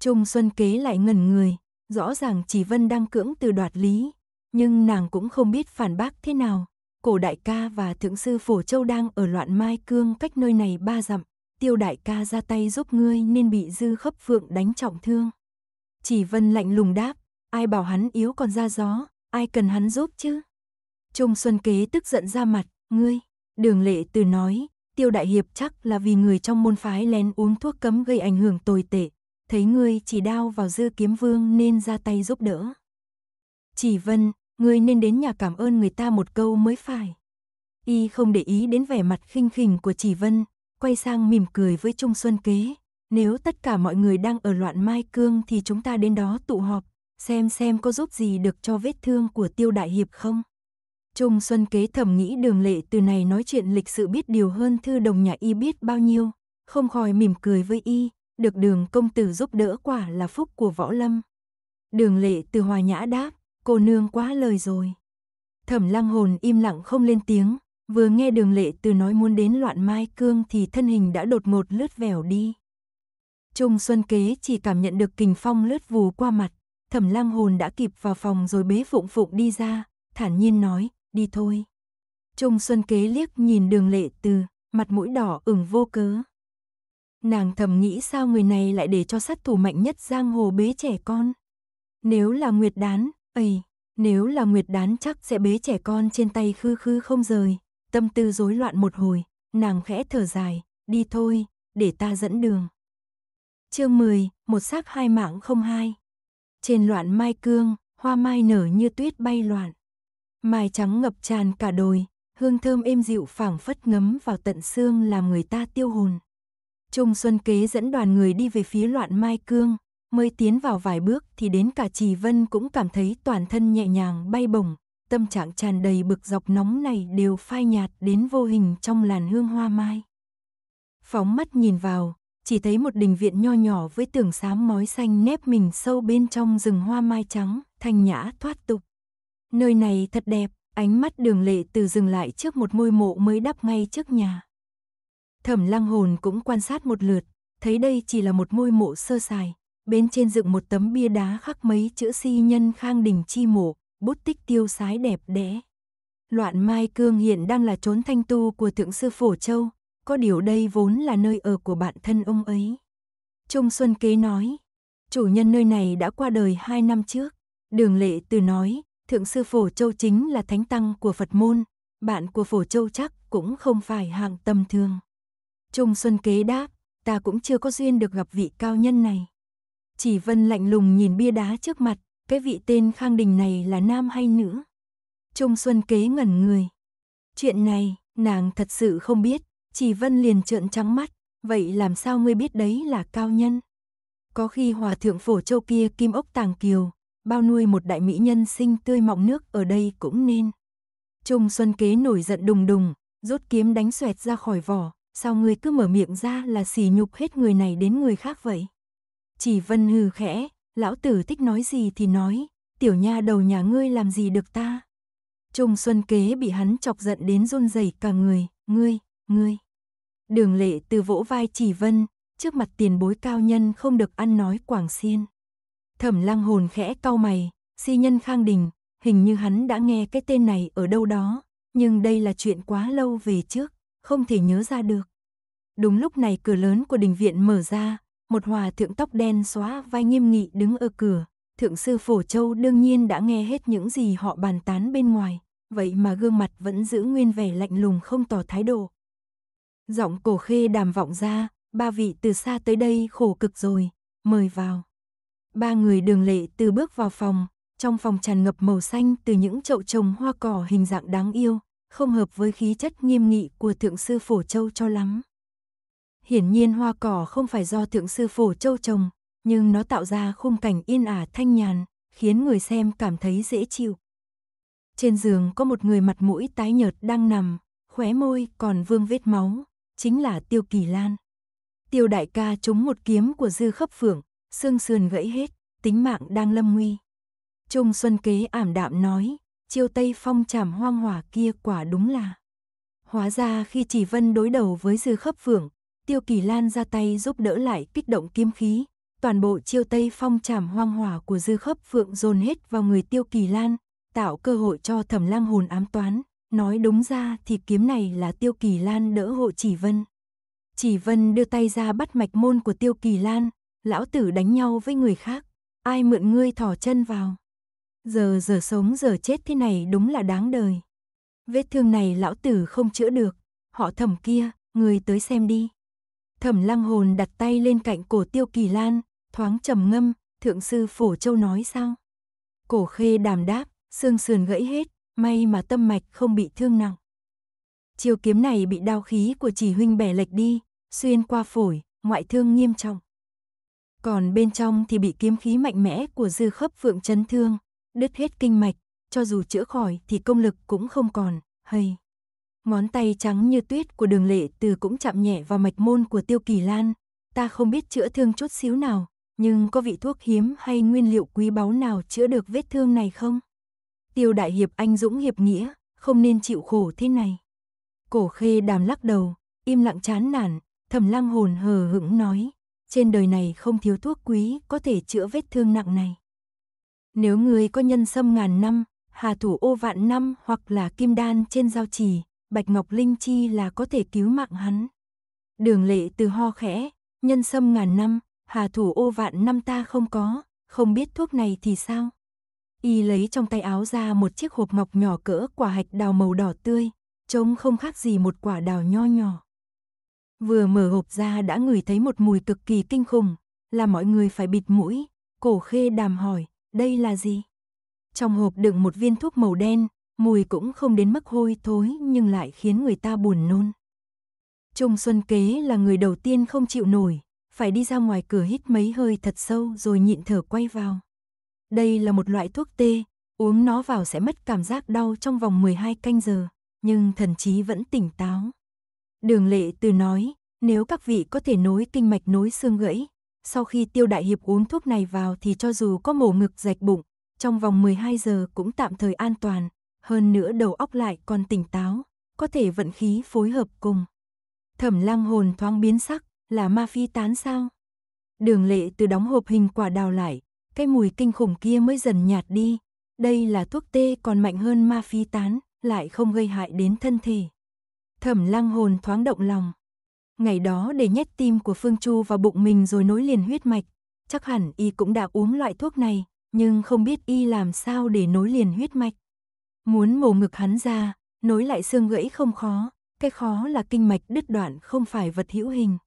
Trung Xuân Kế lại ngẩn người, rõ ràng chỉ Vân đang cưỡng từ đoạt lý, nhưng nàng cũng không biết phản bác thế nào. Cổ đại ca và thượng sư Phổ Châu đang ở loạn mai cương cách nơi này ba dặm, tiêu đại ca ra tay giúp ngươi nên bị dư khấp phượng đánh trọng thương. Chỉ Vân lạnh lùng đáp, ai bảo hắn yếu còn ra gió, ai cần hắn giúp chứ? Trung Xuân Kế tức giận ra mặt, ngươi, đường lệ từ nói, Tiêu Đại Hiệp chắc là vì người trong môn phái lén uống thuốc cấm gây ảnh hưởng tồi tệ, thấy ngươi chỉ đao vào dư kiếm vương nên ra tay giúp đỡ. Chỉ Vân, ngươi nên đến nhà cảm ơn người ta một câu mới phải. Y không để ý đến vẻ mặt khinh khỉnh của Chỉ Vân, quay sang mỉm cười với Trung Xuân Kế. Nếu tất cả mọi người đang ở loạn mai cương thì chúng ta đến đó tụ họp, xem xem có giúp gì được cho vết thương của tiêu đại hiệp không. Trung Xuân Kế thẩm nghĩ đường lệ từ này nói chuyện lịch sự biết điều hơn thư đồng nhà y biết bao nhiêu, không khỏi mỉm cười với y, được đường công tử giúp đỡ quả là phúc của võ lâm. Đường lệ từ hòa nhã đáp, cô nương quá lời rồi. Thẩm lăng hồn im lặng không lên tiếng, vừa nghe đường lệ từ nói muốn đến loạn mai cương thì thân hình đã đột một lướt vèo đi. Trung Xuân Kế chỉ cảm nhận được kình phong lướt vù qua mặt, thẩm lăng hồn đã kịp vào phòng rồi bế phụng phụng đi ra, thản nhiên nói, đi thôi. Trung Xuân kế liếc nhìn đường lệ từ, mặt mũi đỏ ửng vô cớ. Nàng thầm nghĩ sao người này lại để cho sát thủ mạnh nhất giang hồ bế trẻ con. Nếu là Nguyệt Đán, ấy, nếu là Nguyệt Đán chắc sẽ bế trẻ con trên tay khư khư không rời. Tâm tư rối loạn một hồi, nàng khẽ thở dài, đi thôi, để ta dẫn đường. Chương 10, một xác hai mạng không hai. Trên loạn mai cương, hoa mai nở như tuyết bay loạn mài trắng ngập tràn cả đồi, hương thơm êm dịu phảng phất ngấm vào tận xương làm người ta tiêu hồn. Trung Xuân Kế dẫn đoàn người đi về phía loạn Mai Cương, mới tiến vào vài bước thì đến cả Trì Vân cũng cảm thấy toàn thân nhẹ nhàng bay bổng, tâm trạng tràn đầy bực dọc nóng này đều phai nhạt đến vô hình trong làn hương hoa mai. Phóng mắt nhìn vào, chỉ thấy một đình viện nho nhỏ với tường xám mói xanh nép mình sâu bên trong rừng hoa mai trắng, thanh nhã thoát tục. Nơi này thật đẹp, ánh mắt đường lệ từ dừng lại trước một ngôi mộ mới đắp ngay trước nhà. Thẩm lăng hồn cũng quan sát một lượt, thấy đây chỉ là một ngôi mộ sơ sài. Bên trên dựng một tấm bia đá khắc mấy chữ si nhân khang đình chi mộ, bút tích tiêu sái đẹp đẽ. Loạn Mai Cương hiện đang là chốn thanh tu của thượng sư Phổ Châu, có điều đây vốn là nơi ở của bạn thân ông ấy. Trung Xuân Kế nói, chủ nhân nơi này đã qua đời hai năm trước. Đường Lệ Từ nói, Thượng sư Phổ Châu chính là thánh tăng của Phật môn, bạn của Phổ Châu chắc cũng không phải hạng tầm thường. Trung Xuân kế đáp, ta cũng chưa có duyên được gặp vị cao nhân này. Chỉ Vân lạnh lùng nhìn bia đá trước mặt, cái vị tên Khang Đình này là nam hay nữ? Trung Xuân kế ngẩn người. Chuyện này, nàng thật sự không biết, chỉ Vân liền trợn trắng mắt, vậy làm sao ngươi biết đấy là cao nhân? Có khi hòa thượng phổ châu kia kim ốc tàng kiều, bao nuôi một đại mỹ nhân sinh tươi mọng nước ở đây cũng nên. Trung Xuân Kế nổi giận đùng đùng, rút kiếm đánh xoẹt ra khỏi vỏ, sao ngươi cứ mở miệng ra là xỉ nhục hết người này đến người khác vậy? Chỉ Vân hừ khẽ, lão tử thích nói gì thì nói, tiểu nha đầu nhà ngươi làm gì được ta? Trung Xuân Kế bị hắn chọc giận đến run rẩy cả người, ngươi, ngươi. Đường lệ từ vỗ vai chỉ Vân, trước mặt tiền bối cao nhân không được ăn nói quảng xiên. Thẩm Lang hồn khẽ cau mày, si nhân khang đình, hình như hắn đã nghe cái tên này ở đâu đó, nhưng đây là chuyện quá lâu về trước, không thể nhớ ra được. Đúng lúc này cửa lớn của đình viện mở ra, một hòa thượng tóc đen xóa vai nghiêm nghị đứng ở cửa. Thượng sư Phổ Châu đương nhiên đã nghe hết những gì họ bàn tán bên ngoài, vậy mà gương mặt vẫn giữ nguyên vẻ lạnh lùng không tỏ thái độ. Giọng cổ khê đàm vọng ra, ba vị từ xa tới đây khổ cực rồi, mời vào. Ba người đường lệ từ bước vào phòng, trong phòng tràn ngập màu xanh từ những chậu trồng hoa cỏ hình dạng đáng yêu, không hợp với khí chất nghiêm nghị của thượng sư Phổ Châu cho lắm. Hiển nhiên hoa cỏ không phải do thượng sư Phổ Châu trồng, nhưng nó tạo ra khung cảnh yên ả thanh nhàn, khiến người xem cảm thấy dễ chịu. Trên giường có một người mặt mũi tái nhợt đang nằm, khóe môi còn vương vết máu, chính là Tiêu Kỳ Lan. Tiêu đại ca trúng một kiếm của Dư Khấp Phượng, xương sườn gãy hết, tính mạng đang lâm nguy. Trung Xuân Kế ảm đạm nói, chiêu Tây Phong chảm hoang hỏa kia quả đúng là. Hóa ra khi chỉ vân đối đầu với dư khấp phượng, Tiêu Kỳ Lan ra tay giúp đỡ lại kích động kiếm khí. Toàn bộ chiêu Tây Phong chảm hoang hỏa của dư khấp phượng dồn hết vào người Tiêu Kỳ Lan, tạo cơ hội cho thẩm lang hồn ám toán. Nói đúng ra thì kiếm này là Tiêu Kỳ Lan đỡ hộ chỉ vân. Chỉ vân đưa tay ra bắt mạch môn của Tiêu Kỳ Lan, lão tử đánh nhau với người khác, ai mượn ngươi thò chân vào. Giờ giờ sống giờ chết thế này đúng là đáng đời. Vết thương này lão tử không chữa được, họ thẩm kia, người tới xem đi. Thẩm lăng hồn đặt tay lên cạnh cổ tiêu kỳ lan, thoáng trầm ngâm, thượng sư phổ châu nói sao? Cổ khê đàm đáp, xương sườn gãy hết, may mà tâm mạch không bị thương nặng. chiều kiếm này bị đao khí của chỉ huynh bẻ lệch đi, xuyên qua phổi, ngoại thương nghiêm trọng còn bên trong thì bị kiếm khí mạnh mẽ của dư khớp phượng chấn thương, đứt hết kinh mạch, cho dù chữa khỏi thì công lực cũng không còn, hay. Ngón tay trắng như tuyết của đường lệ từ cũng chạm nhẹ vào mạch môn của tiêu kỳ lan, ta không biết chữa thương chút xíu nào, nhưng có vị thuốc hiếm hay nguyên liệu quý báu nào chữa được vết thương này không? Tiêu đại hiệp anh dũng hiệp nghĩa, không nên chịu khổ thế này. Cổ khê đàm lắc đầu, im lặng chán nản, thầm lang hồn hờ hững nói, trên đời này không thiếu thuốc quý có thể chữa vết thương nặng này. Nếu người có nhân sâm ngàn năm, hà thủ ô vạn năm hoặc là kim đan trên giao trì, bạch ngọc linh chi là có thể cứu mạng hắn. Đường lệ từ ho khẽ, nhân sâm ngàn năm, hà thủ ô vạn năm ta không có, không biết thuốc này thì sao? Y lấy trong tay áo ra một chiếc hộp ngọc nhỏ cỡ quả hạch đào màu đỏ tươi, trông không khác gì một quả đào nho nhỏ. Vừa mở hộp ra đã ngửi thấy một mùi cực kỳ kinh khủng, là mọi người phải bịt mũi, cổ khê đàm hỏi, đây là gì? Trong hộp đựng một viên thuốc màu đen, mùi cũng không đến mức hôi thối nhưng lại khiến người ta buồn nôn. Trung Xuân Kế là người đầu tiên không chịu nổi, phải đi ra ngoài cửa hít mấy hơi thật sâu rồi nhịn thở quay vào. Đây là một loại thuốc tê, uống nó vào sẽ mất cảm giác đau trong vòng 12 canh giờ, nhưng thần trí vẫn tỉnh táo. Đường lệ từ nói, nếu các vị có thể nối kinh mạch nối xương gãy, sau khi tiêu đại hiệp uống thuốc này vào thì cho dù có mổ ngực rạch bụng, trong vòng 12 giờ cũng tạm thời an toàn, hơn nữa đầu óc lại còn tỉnh táo, có thể vận khí phối hợp cùng. Thẩm lăng hồn thoáng biến sắc, là ma phi tán sao? Đường lệ từ đóng hộp hình quả đào lại, cái mùi kinh khủng kia mới dần nhạt đi. Đây là thuốc tê còn mạnh hơn ma phi tán, lại không gây hại đến thân thể. Thẩm lăng hồn thoáng động lòng. Ngày đó để nhét tim của Phương Chu vào bụng mình rồi nối liền huyết mạch, chắc hẳn y cũng đã uống loại thuốc này, nhưng không biết y làm sao để nối liền huyết mạch. Muốn mổ ngực hắn ra, nối lại xương gãy không khó, cái khó là kinh mạch đứt đoạn không phải vật hữu hình.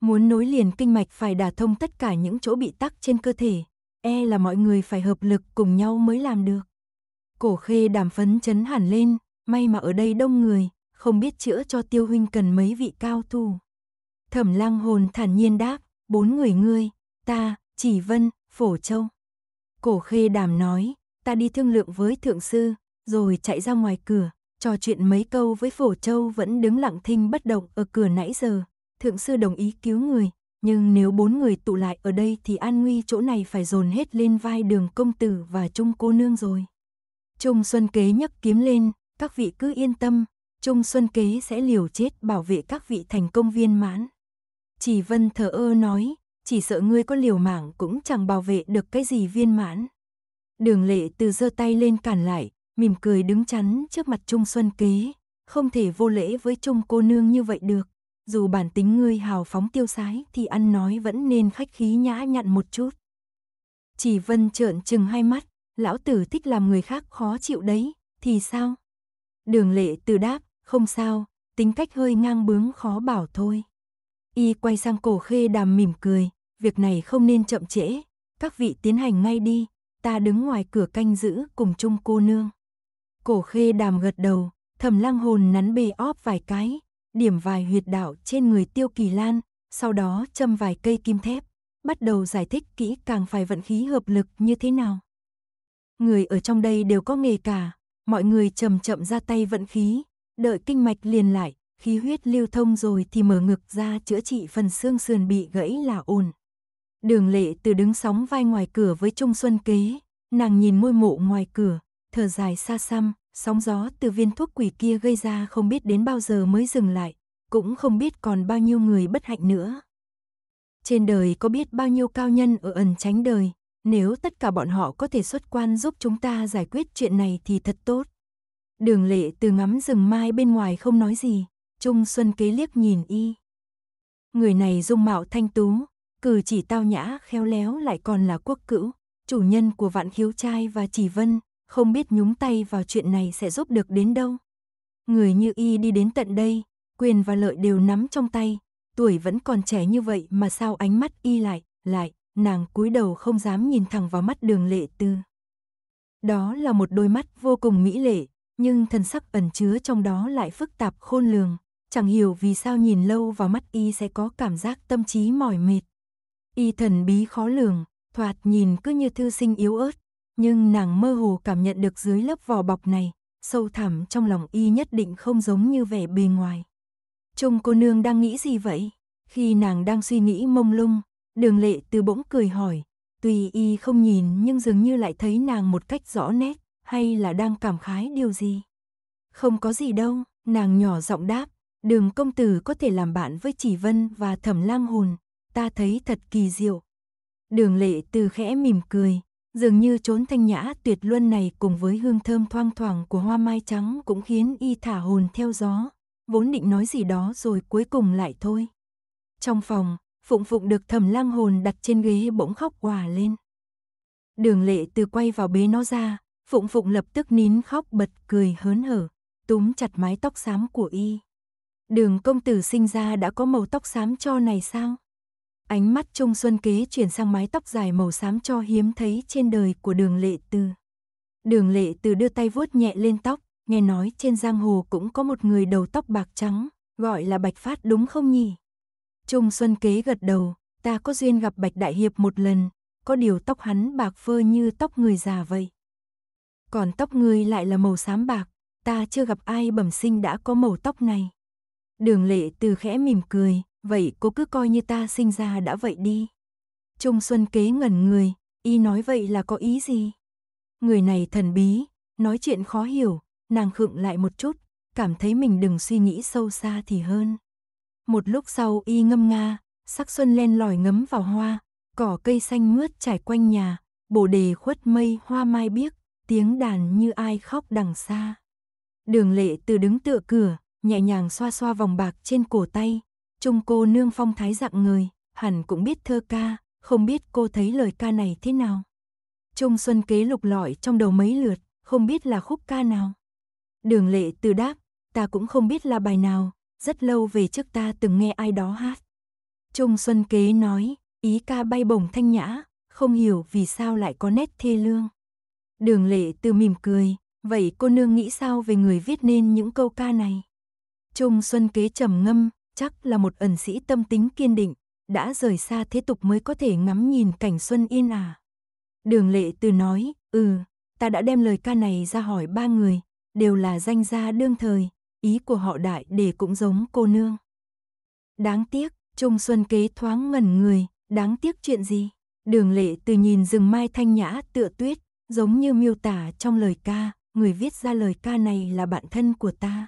Muốn nối liền kinh mạch phải đả thông tất cả những chỗ bị tắc trên cơ thể, e là mọi người phải hợp lực cùng nhau mới làm được. Cổ khê đàm phấn chấn hẳn lên, may mà ở đây đông người, không biết chữa cho tiêu huynh cần mấy vị cao thủ. Thẩm lăng hồn thản nhiên đáp, bốn người ngươi, ta, chỉ vân, phổ châu. Cổ khê đàm nói, ta đi thương lượng với thượng sư, rồi chạy ra ngoài cửa, trò chuyện mấy câu với phổ châu vẫn đứng lặng thinh bất động ở cửa nãy giờ. Thượng sư đồng ý cứu người, nhưng nếu bốn người tụ lại ở đây thì an nguy chỗ này phải dồn hết lên vai đường công tử và trung cô nương rồi. Trung Xuân Kế nhấc kiếm lên, các vị cứ yên tâm, Trung Xuân Kế sẽ liều chết bảo vệ các vị thành công viên mãn. Chỉ Vân thờ ơ nói, chỉ sợ ngươi có liều mạng cũng chẳng bảo vệ được cái gì viên mãn. Đường lệ từ giơ tay lên cản lại, mỉm cười đứng chắn trước mặt Trung Xuân Kế, không thể vô lễ với Trung cô nương như vậy được. Dù bản tính ngươi hào phóng tiêu sái thì ăn nói vẫn nên khách khí nhã nhặn một chút. Chỉ Vân trợn trừng hai mắt, lão tử thích làm người khác khó chịu đấy, thì sao? Đường lệ từ đáp, không sao, tính cách hơi ngang bướng khó bảo thôi. Y quay sang cổ khê đàm mỉm cười, việc này không nên chậm trễ, các vị tiến hành ngay đi, ta đứng ngoài cửa canh giữ cùng chung cô nương. Cổ khê đàm gật đầu, thầm lăng hồn nắn bề óp vài cái, điểm vài huyệt đạo trên người tiêu kỳ lan, sau đó châm vài cây kim thép, bắt đầu giải thích kỹ càng phải vận khí hợp lực như thế nào. Người ở trong đây đều có nghề cả, mọi người chậm chậm ra tay vận khí, đợi kinh mạch liền lại, khí huyết lưu thông rồi thì mở ngực ra chữa trị phần xương sườn bị gãy là ổn. Đường lệ từ đứng sóng vai ngoài cửa với Trung Xuân kế, nàng nhìn môi mộ ngoài cửa, thở dài xa xăm, sóng gió từ viên thuốc quỷ kia gây ra không biết đến bao giờ mới dừng lại, cũng không biết còn bao nhiêu người bất hạnh nữa. Trên đời có biết bao nhiêu cao nhân ở ẩn tránh đời, nếu tất cả bọn họ có thể xuất quan giúp chúng ta giải quyết chuyện này thì thật tốt. Đường lệ từ ngắm rừng mai bên ngoài không nói gì, Trung Xuân kế liếc nhìn y. Người này dung mạo thanh tú, cử chỉ tao nhã khéo léo lại còn là quốc cữu, chủ nhân của vạn khiếu trai và chỉ vân, không biết nhúng tay vào chuyện này sẽ giúp được đến đâu. Người như y đi đến tận đây, quyền và lợi đều nắm trong tay, tuổi vẫn còn trẻ như vậy mà sao ánh mắt y lại, lại, nàng cúi đầu không dám nhìn thẳng vào mắt đường lệ tư. Đó là một đôi mắt vô cùng mỹ lệ, nhưng thần sắc ẩn chứa trong đó lại phức tạp khôn lường, chẳng hiểu vì sao nhìn lâu vào mắt y sẽ có cảm giác tâm trí mỏi mệt. Y thần bí khó lường, thoạt nhìn cứ như thư sinh yếu ớt, nhưng nàng mơ hồ cảm nhận được dưới lớp vỏ bọc này, sâu thẳm trong lòng y nhất định không giống như vẻ bề ngoài. Trông cô nương đang nghĩ gì vậy? Khi nàng đang suy nghĩ mông lung, đường lệ từ bỗng cười hỏi, tuy y không nhìn nhưng dường như lại thấy nàng một cách rõ nét, hay là đang cảm khái điều gì? Không có gì đâu, nàng nhỏ giọng đáp, đường công tử có thể làm bạn với chỉ vân và thẩm lang hồn, ta thấy thật kỳ diệu. Đường lệ từ khẽ mỉm cười, dường như trốn thanh nhã tuyệt luân này cùng với hương thơm thoang thoảng của hoa mai trắng cũng khiến y thả hồn theo gió, vốn định nói gì đó rồi cuối cùng lại thôi. Trong phòng, phụng phụng được thẩm lang hồn đặt trên ghế bỗng khóc quả lên. Đường lệ từ quay vào bế nó ra, Phụng Phụng lập tức nín khóc bật cười hớn hở, túm chặt mái tóc xám của y. Đường công tử sinh ra đã có màu tóc xám cho này sao? Ánh mắt Trung Xuân Kế chuyển sang mái tóc dài màu xám cho hiếm thấy trên đời của đường lệ tư. Đường lệ tư đưa tay vuốt nhẹ lên tóc, nghe nói trên giang hồ cũng có một người đầu tóc bạc trắng, gọi là Bạch Phát đúng không nhỉ? Trung Xuân Kế gật đầu, ta có duyên gặp Bạch Đại Hiệp một lần, có điều tóc hắn bạc phơ như tóc người già vậy còn tóc ngươi lại là màu xám bạc, ta chưa gặp ai bẩm sinh đã có màu tóc này. Đường lệ từ khẽ mỉm cười, vậy cô cứ coi như ta sinh ra đã vậy đi. Trung Xuân kế ngẩn người, y nói vậy là có ý gì? Người này thần bí, nói chuyện khó hiểu, nàng khựng lại một chút, cảm thấy mình đừng suy nghĩ sâu xa thì hơn. Một lúc sau y ngâm nga, sắc xuân len lỏi ngấm vào hoa, cỏ cây xanh mướt trải quanh nhà, bồ đề khuất mây hoa mai biếc, tiếng đàn như ai khóc đằng xa. Đường lệ từ đứng tựa cửa, nhẹ nhàng xoa xoa vòng bạc trên cổ tay, trông cô nương phong thái dạng người, hẳn cũng biết thơ ca, không biết cô thấy lời ca này thế nào. Trung Xuân kế lục lọi trong đầu mấy lượt, không biết là khúc ca nào. Đường lệ từ đáp, ta cũng không biết là bài nào, rất lâu về trước ta từng nghe ai đó hát. Trung Xuân kế nói, ý ca bay bổng thanh nhã, không hiểu vì sao lại có nét thê lương. Đường lệ từ mỉm cười, vậy cô nương nghĩ sao về người viết nên những câu ca này? Trung Xuân Kế trầm ngâm, chắc là một ẩn sĩ tâm tính kiên định, đã rời xa thế tục mới có thể ngắm nhìn cảnh xuân yên à. Đường lệ từ nói, ừ, ta đã đem lời ca này ra hỏi ba người, đều là danh gia đương thời, ý của họ đại để cũng giống cô nương. Đáng tiếc, Trung Xuân Kế thoáng ngẩn người, đáng tiếc chuyện gì? Đường lệ từ nhìn rừng mai thanh nhã tựa tuyết, Giống như miêu tả trong lời ca, người viết ra lời ca này là bạn thân của ta.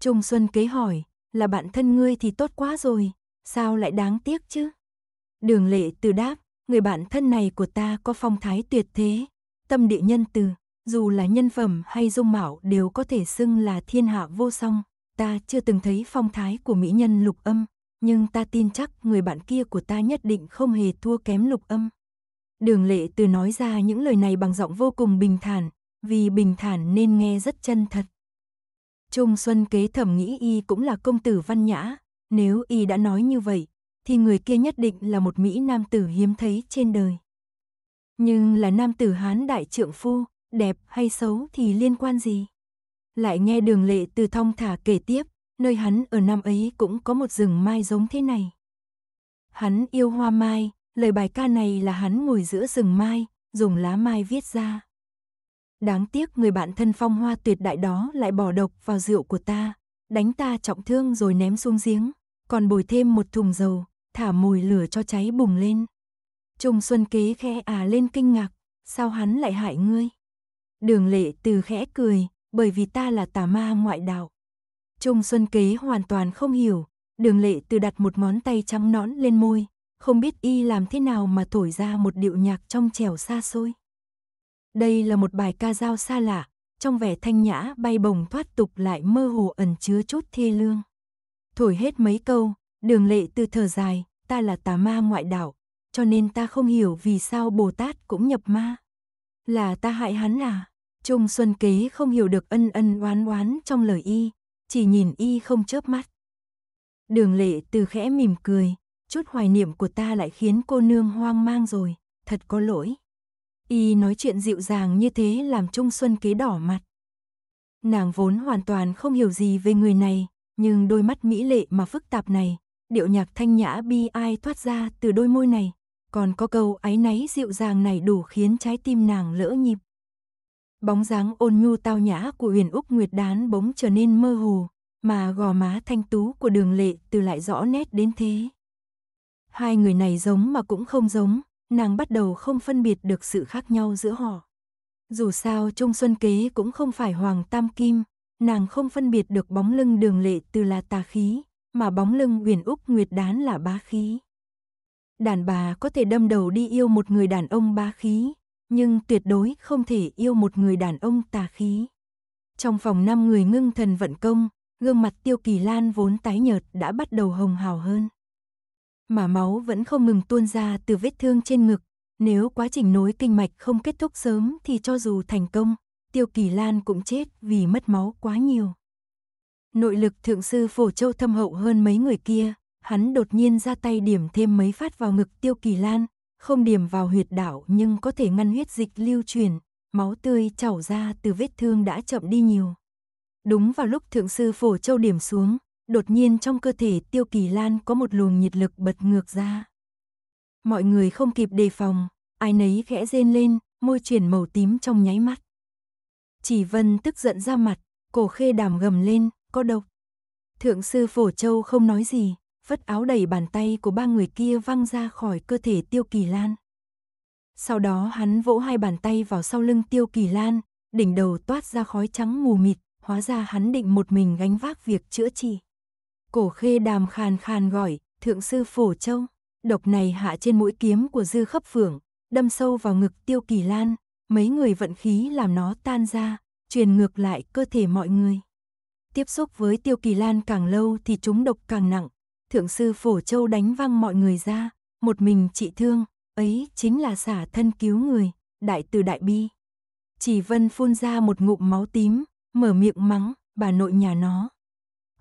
Trung Xuân kế hỏi, là bạn thân ngươi thì tốt quá rồi, sao lại đáng tiếc chứ? Đường lệ từ đáp, người bạn thân này của ta có phong thái tuyệt thế, tâm địa nhân từ, dù là nhân phẩm hay dung mạo đều có thể xưng là thiên hạ vô song. Ta chưa từng thấy phong thái của mỹ nhân lục âm, nhưng ta tin chắc người bạn kia của ta nhất định không hề thua kém lục âm. Đường lệ từ nói ra những lời này bằng giọng vô cùng bình thản, vì bình thản nên nghe rất chân thật. Trung Xuân kế thẩm nghĩ y cũng là công tử văn nhã, nếu y đã nói như vậy, thì người kia nhất định là một Mỹ nam tử hiếm thấy trên đời. Nhưng là nam tử Hán đại trượng phu, đẹp hay xấu thì liên quan gì? Lại nghe đường lệ từ thong thả kể tiếp, nơi hắn ở năm ấy cũng có một rừng mai giống thế này. Hắn yêu hoa mai, lời bài ca này là hắn ngồi giữa rừng mai, dùng lá mai viết ra. Đáng tiếc người bạn thân phong hoa tuyệt đại đó lại bỏ độc vào rượu của ta, đánh ta trọng thương rồi ném xuống giếng, còn bồi thêm một thùng dầu, thả mùi lửa cho cháy bùng lên. Trung Xuân kế khẽ à lên kinh ngạc, sao hắn lại hại ngươi? Đường lệ từ khẽ cười, bởi vì ta là tà ma ngoại đạo. Trung Xuân kế hoàn toàn không hiểu, đường lệ từ đặt một món tay trắng nõn lên môi, không biết y làm thế nào mà thổi ra một điệu nhạc trong trẻo xa xôi. Đây là một bài ca dao xa lạ, trong vẻ thanh nhã bay bồng thoát tục lại mơ hồ ẩn chứa chút thê lương. Thổi hết mấy câu, đường lệ từ thở dài, ta là tà ma ngoại đạo, cho nên ta không hiểu vì sao Bồ Tát cũng nhập ma. Là ta hại hắn à? Trung Xuân Kế không hiểu được ân ân oán oán trong lời y, chỉ nhìn y không chớp mắt. Đường lệ từ khẽ mỉm cười, chút hoài niệm của ta lại khiến cô nương hoang mang rồi, thật có lỗi. Y nói chuyện dịu dàng như thế làm Trung Xuân kế đỏ mặt. Nàng vốn hoàn toàn không hiểu gì về người này, nhưng đôi mắt mỹ lệ mà phức tạp này, điệu nhạc thanh nhã bi ai thoát ra từ đôi môi này, còn có câu áy náy dịu dàng này đủ khiến trái tim nàng lỡ nhịp. Bóng dáng ôn nhu tao nhã của Huyền Úc Nguyệt Đán bỗng trở nên mơ hồ, mà gò má thanh tú của Đường Lệ từ lại rõ nét đến thế. Hai người này giống mà cũng không giống, nàng bắt đầu không phân biệt được sự khác nhau giữa họ. Dù sao Trung Xuân Kế cũng không phải Hoàng Tam Kim, nàng không phân biệt được bóng lưng đường lệ từ là tà khí, mà bóng lưng Uyển Úc Nguyệt Đán là bá khí. Đàn bà có thể đâm đầu đi yêu một người đàn ông bá khí, nhưng tuyệt đối không thể yêu một người đàn ông tà khí. Trong phòng năm người ngưng thần vận công, gương mặt Tiêu Kỳ Lan vốn tái nhợt đã bắt đầu hồng hào hơn mà máu vẫn không ngừng tuôn ra từ vết thương trên ngực. Nếu quá trình nối kinh mạch không kết thúc sớm thì cho dù thành công, Tiêu Kỳ Lan cũng chết vì mất máu quá nhiều. Nội lực thượng sư Phổ Châu thâm hậu hơn mấy người kia, hắn đột nhiên ra tay điểm thêm mấy phát vào ngực Tiêu Kỳ Lan, không điểm vào huyệt đạo nhưng có thể ngăn huyết dịch lưu truyền, máu tươi chảy ra từ vết thương đã chậm đi nhiều. Đúng vào lúc thượng sư Phổ Châu điểm xuống, đột nhiên trong cơ thể Tiêu Kỳ Lan có một luồng nhiệt lực bật ngược ra. Mọi người không kịp đề phòng, ai nấy khẽ rên lên, môi chuyển màu tím trong nháy mắt. Chỉ Vân tức giận ra mặt, cổ khê đàm gầm lên, có độc. Thượng sư Phổ Châu không nói gì, vất áo đẩy bàn tay của ba người kia văng ra khỏi cơ thể Tiêu Kỳ Lan. Sau đó hắn vỗ hai bàn tay vào sau lưng Tiêu Kỳ Lan, đỉnh đầu toát ra khói trắng mù mịt, hóa ra hắn định một mình gánh vác việc chữa trị. Cổ khê đàm khàn khàn gọi, thượng sư phổ châu. Độc này hạ trên mũi kiếm của dư khấp phượng đâm sâu vào ngực tiêu kỳ lan. Mấy người vận khí làm nó tan ra, truyền ngược lại cơ thể mọi người. Tiếp xúc với tiêu kỳ lan càng lâu thì chúng độc càng nặng. Thượng sư phổ châu đánh văng mọi người ra, một mình trị thương, ấy chính là xả thân cứu người, đại từ đại bi. Chỉ vân phun ra một ngụm máu tím, mở miệng mắng, bà nội nhà nó.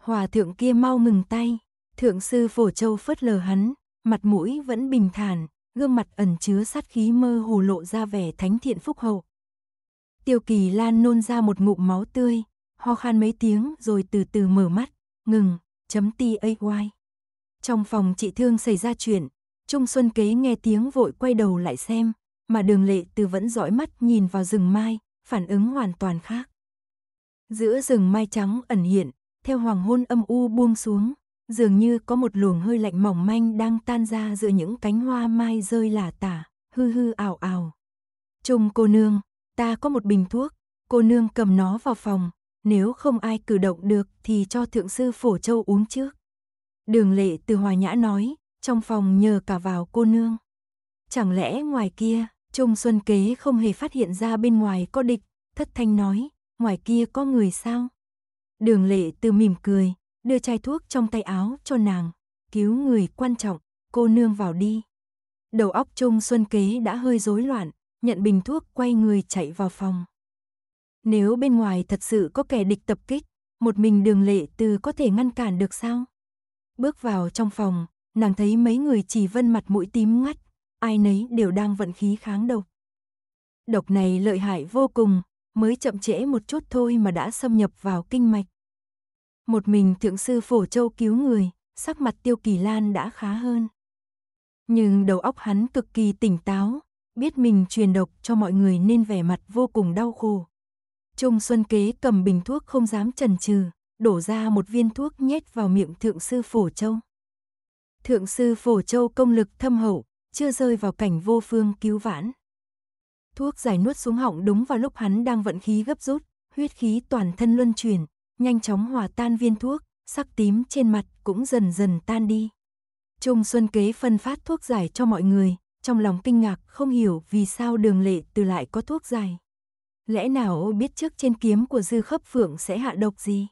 Hòa thượng kia mau ngừng tay, thượng sư phổ châu phớt lờ hắn, mặt mũi vẫn bình thản, gương mặt ẩn chứa sát khí mơ hồ lộ ra vẻ thánh thiện phúc hậu. Tiêu kỳ lan nôn ra một ngụm máu tươi, ho khan mấy tiếng rồi từ từ mở mắt, ngừng, chấm ti ấy oai. Trong phòng chị thương xảy ra chuyện, Trung Xuân Kế nghe tiếng vội quay đầu lại xem, mà đường lệ từ vẫn dõi mắt nhìn vào rừng mai, phản ứng hoàn toàn khác. Giữa rừng mai trắng ẩn hiện, theo hoàng hôn âm u buông xuống, dường như có một luồng hơi lạnh mỏng manh đang tan ra giữa những cánh hoa mai rơi lả tả, hư hư ảo ảo. Trông cô nương, ta có một bình thuốc, cô nương cầm nó vào phòng, nếu không ai cử động được thì cho thượng sư phổ châu uống trước. Đường lệ từ hòa nhã nói, trong phòng nhờ cả vào cô nương. Chẳng lẽ ngoài kia, Trung Xuân Kế không hề phát hiện ra bên ngoài có địch, thất thanh nói, ngoài kia có người sao? Đường lệ từ mỉm cười, đưa chai thuốc trong tay áo cho nàng, cứu người quan trọng, cô nương vào đi. Đầu óc Trung Xuân Kế đã hơi rối loạn, nhận bình thuốc quay người chạy vào phòng. Nếu bên ngoài thật sự có kẻ địch tập kích, một mình đường lệ từ có thể ngăn cản được sao? Bước vào trong phòng, nàng thấy mấy người chỉ vân mặt mũi tím ngắt, ai nấy đều đang vận khí kháng độc. Độc này lợi hại vô cùng, mới chậm trễ một chút thôi mà đã xâm nhập vào kinh mạch. Một mình thượng sư Phổ Châu cứu người, sắc mặt Tiêu Kỳ Lan đã khá hơn. Nhưng đầu óc hắn cực kỳ tỉnh táo, biết mình truyền độc cho mọi người nên vẻ mặt vô cùng đau khổ. Trung Xuân Kế cầm bình thuốc không dám chần chừ, đổ ra một viên thuốc nhét vào miệng Thượng Sư Phổ Châu. Thượng Sư Phổ Châu công lực thâm hậu, chưa rơi vào cảnh vô phương cứu vãn. Thuốc giải nuốt xuống họng đúng vào lúc hắn đang vận khí gấp rút, huyết khí toàn thân luân chuyển, nhanh chóng hòa tan viên thuốc, sắc tím trên mặt cũng dần dần tan đi. Trung Xuân Kế phân phát thuốc giải cho mọi người, trong lòng kinh ngạc không hiểu vì sao đường lệ từ lại có thuốc giải. Lẽ nào biết trước trên kiếm của dư khấp phượng sẽ hạ độc gì?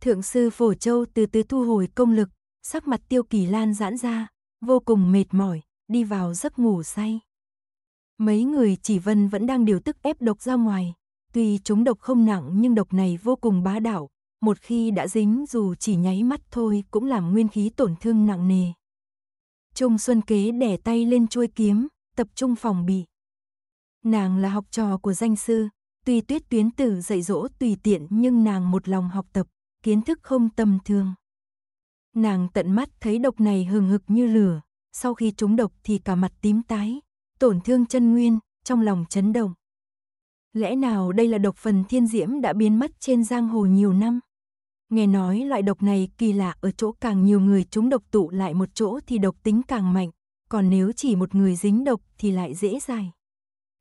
Thượng sư Phổ Châu từ từ thu hồi công lực, sắc mặt tiêu kỳ lan giãn ra, vô cùng mệt mỏi, đi vào giấc ngủ say. Mấy người chỉ vân vẫn đang điều tức ép độc ra ngoài. Tuy chúng độc không nặng nhưng độc này vô cùng bá đạo. Một khi đã dính dù chỉ nháy mắt thôi cũng làm nguyên khí tổn thương nặng nề. Trung Xuân Kế đẻ tay lên chuôi kiếm, tập trung phòng bị. Nàng là học trò của danh sư, tuy tuyết tuyến tử dạy dỗ tùy tiện nhưng nàng một lòng học tập, kiến thức không tầm thường. Nàng tận mắt thấy độc này hừng hực như lửa, sau khi trúng độc thì cả mặt tím tái, tổn thương chân nguyên, trong lòng chấn động. Lẽ nào đây là độc phần thiên diễm đã biến mất trên giang hồ nhiều năm? Nghe nói loại độc này kỳ lạ ở chỗ càng nhiều người chúng độc tụ lại một chỗ thì độc tính càng mạnh, còn nếu chỉ một người dính độc thì lại dễ dài.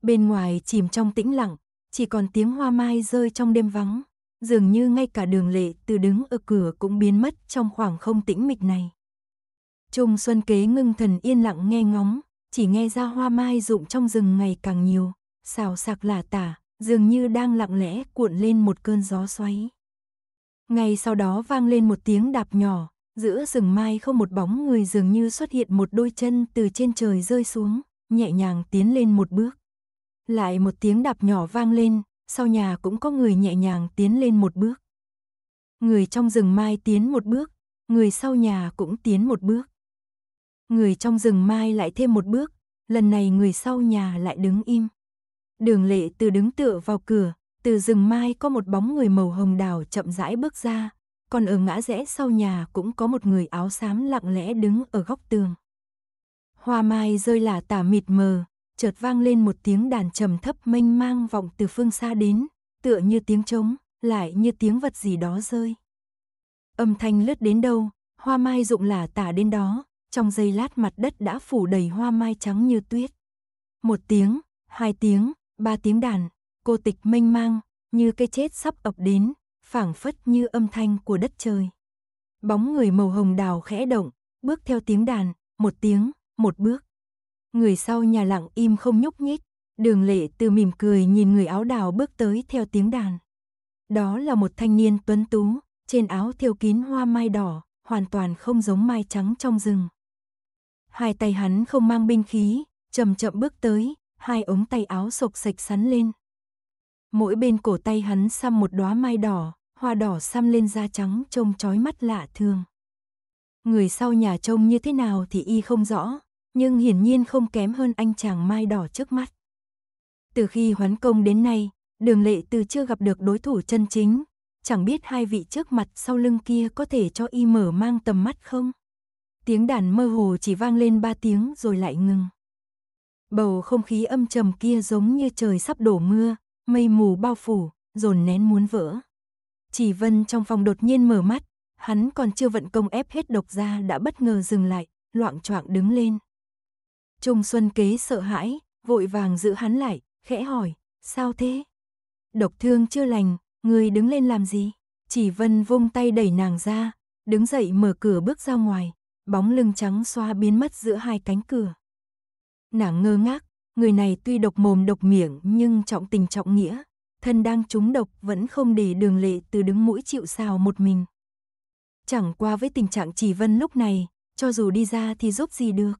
Bên ngoài chìm trong tĩnh lặng, chỉ còn tiếng hoa mai rơi trong đêm vắng, dường như ngay cả đường lệ từ đứng ở cửa cũng biến mất trong khoảng không tĩnh mịch này. Trung Xuân Kế ngưng thần yên lặng nghe ngóng, chỉ nghe ra hoa mai rụng trong rừng ngày càng nhiều, xào sạc lả tả, dường như đang lặng lẽ cuộn lên một cơn gió xoáy. ngày sau đó vang lên một tiếng đạp nhỏ, giữa rừng mai không một bóng người dường như xuất hiện một đôi chân từ trên trời rơi xuống, nhẹ nhàng tiến lên một bước. Lại một tiếng đạp nhỏ vang lên, sau nhà cũng có người nhẹ nhàng tiến lên một bước. Người trong rừng mai tiến một bước, người sau nhà cũng tiến một bước người trong rừng mai lại thêm một bước, lần này người sau nhà lại đứng im. Đường lệ từ đứng tựa vào cửa, từ rừng mai có một bóng người màu hồng đào chậm rãi bước ra, còn ở ngã rẽ sau nhà cũng có một người áo xám lặng lẽ đứng ở góc tường. Hoa mai rơi lả tả mịt mờ, chợt vang lên một tiếng đàn trầm thấp mênh mang vọng từ phương xa đến, tựa như tiếng trống, lại như tiếng vật gì đó rơi. Âm thanh lướt đến đâu, hoa mai rụng lả tả đến đó, trong giây lát mặt đất đã phủ đầy hoa mai trắng như tuyết. Một tiếng, hai tiếng, ba tiếng đàn, cô tịch mênh mang, như cây chết sắp ập đến, phảng phất như âm thanh của đất trời. Bóng người màu hồng đào khẽ động, bước theo tiếng đàn, một tiếng, một bước. Người sau nhà lặng im không nhúc nhích, đường lệ từ mỉm cười nhìn người áo đào bước tới theo tiếng đàn. Đó là một thanh niên tuấn tú, trên áo thiêu kín hoa mai đỏ, hoàn toàn không giống mai trắng trong rừng hai tay hắn không mang binh khí, chậm chậm bước tới, hai ống tay áo sộc sạch sắn lên. Mỗi bên cổ tay hắn xăm một đóa mai đỏ, hoa đỏ xăm lên da trắng trông chói mắt lạ thường. Người sau nhà trông như thế nào thì y không rõ, nhưng hiển nhiên không kém hơn anh chàng mai đỏ trước mắt. Từ khi hoán công đến nay, đường lệ từ chưa gặp được đối thủ chân chính, chẳng biết hai vị trước mặt sau lưng kia có thể cho y mở mang tầm mắt không? tiếng đàn mơ hồ chỉ vang lên ba tiếng rồi lại ngừng. Bầu không khí âm trầm kia giống như trời sắp đổ mưa, mây mù bao phủ, dồn nén muốn vỡ. Chỉ Vân trong phòng đột nhiên mở mắt, hắn còn chưa vận công ép hết độc ra đã bất ngờ dừng lại, loạn choạng đứng lên. Trung Xuân Kế sợ hãi, vội vàng giữ hắn lại, khẽ hỏi, sao thế? Độc thương chưa lành, người đứng lên làm gì? Chỉ Vân vung tay đẩy nàng ra, đứng dậy mở cửa bước ra ngoài, bóng lưng trắng xoa biến mất giữa hai cánh cửa. Nàng ngơ ngác, người này tuy độc mồm độc miệng nhưng trọng tình trọng nghĩa, thân đang trúng độc vẫn không để đường lệ từ đứng mũi chịu xào một mình. Chẳng qua với tình trạng chỉ vân lúc này, cho dù đi ra thì giúp gì được.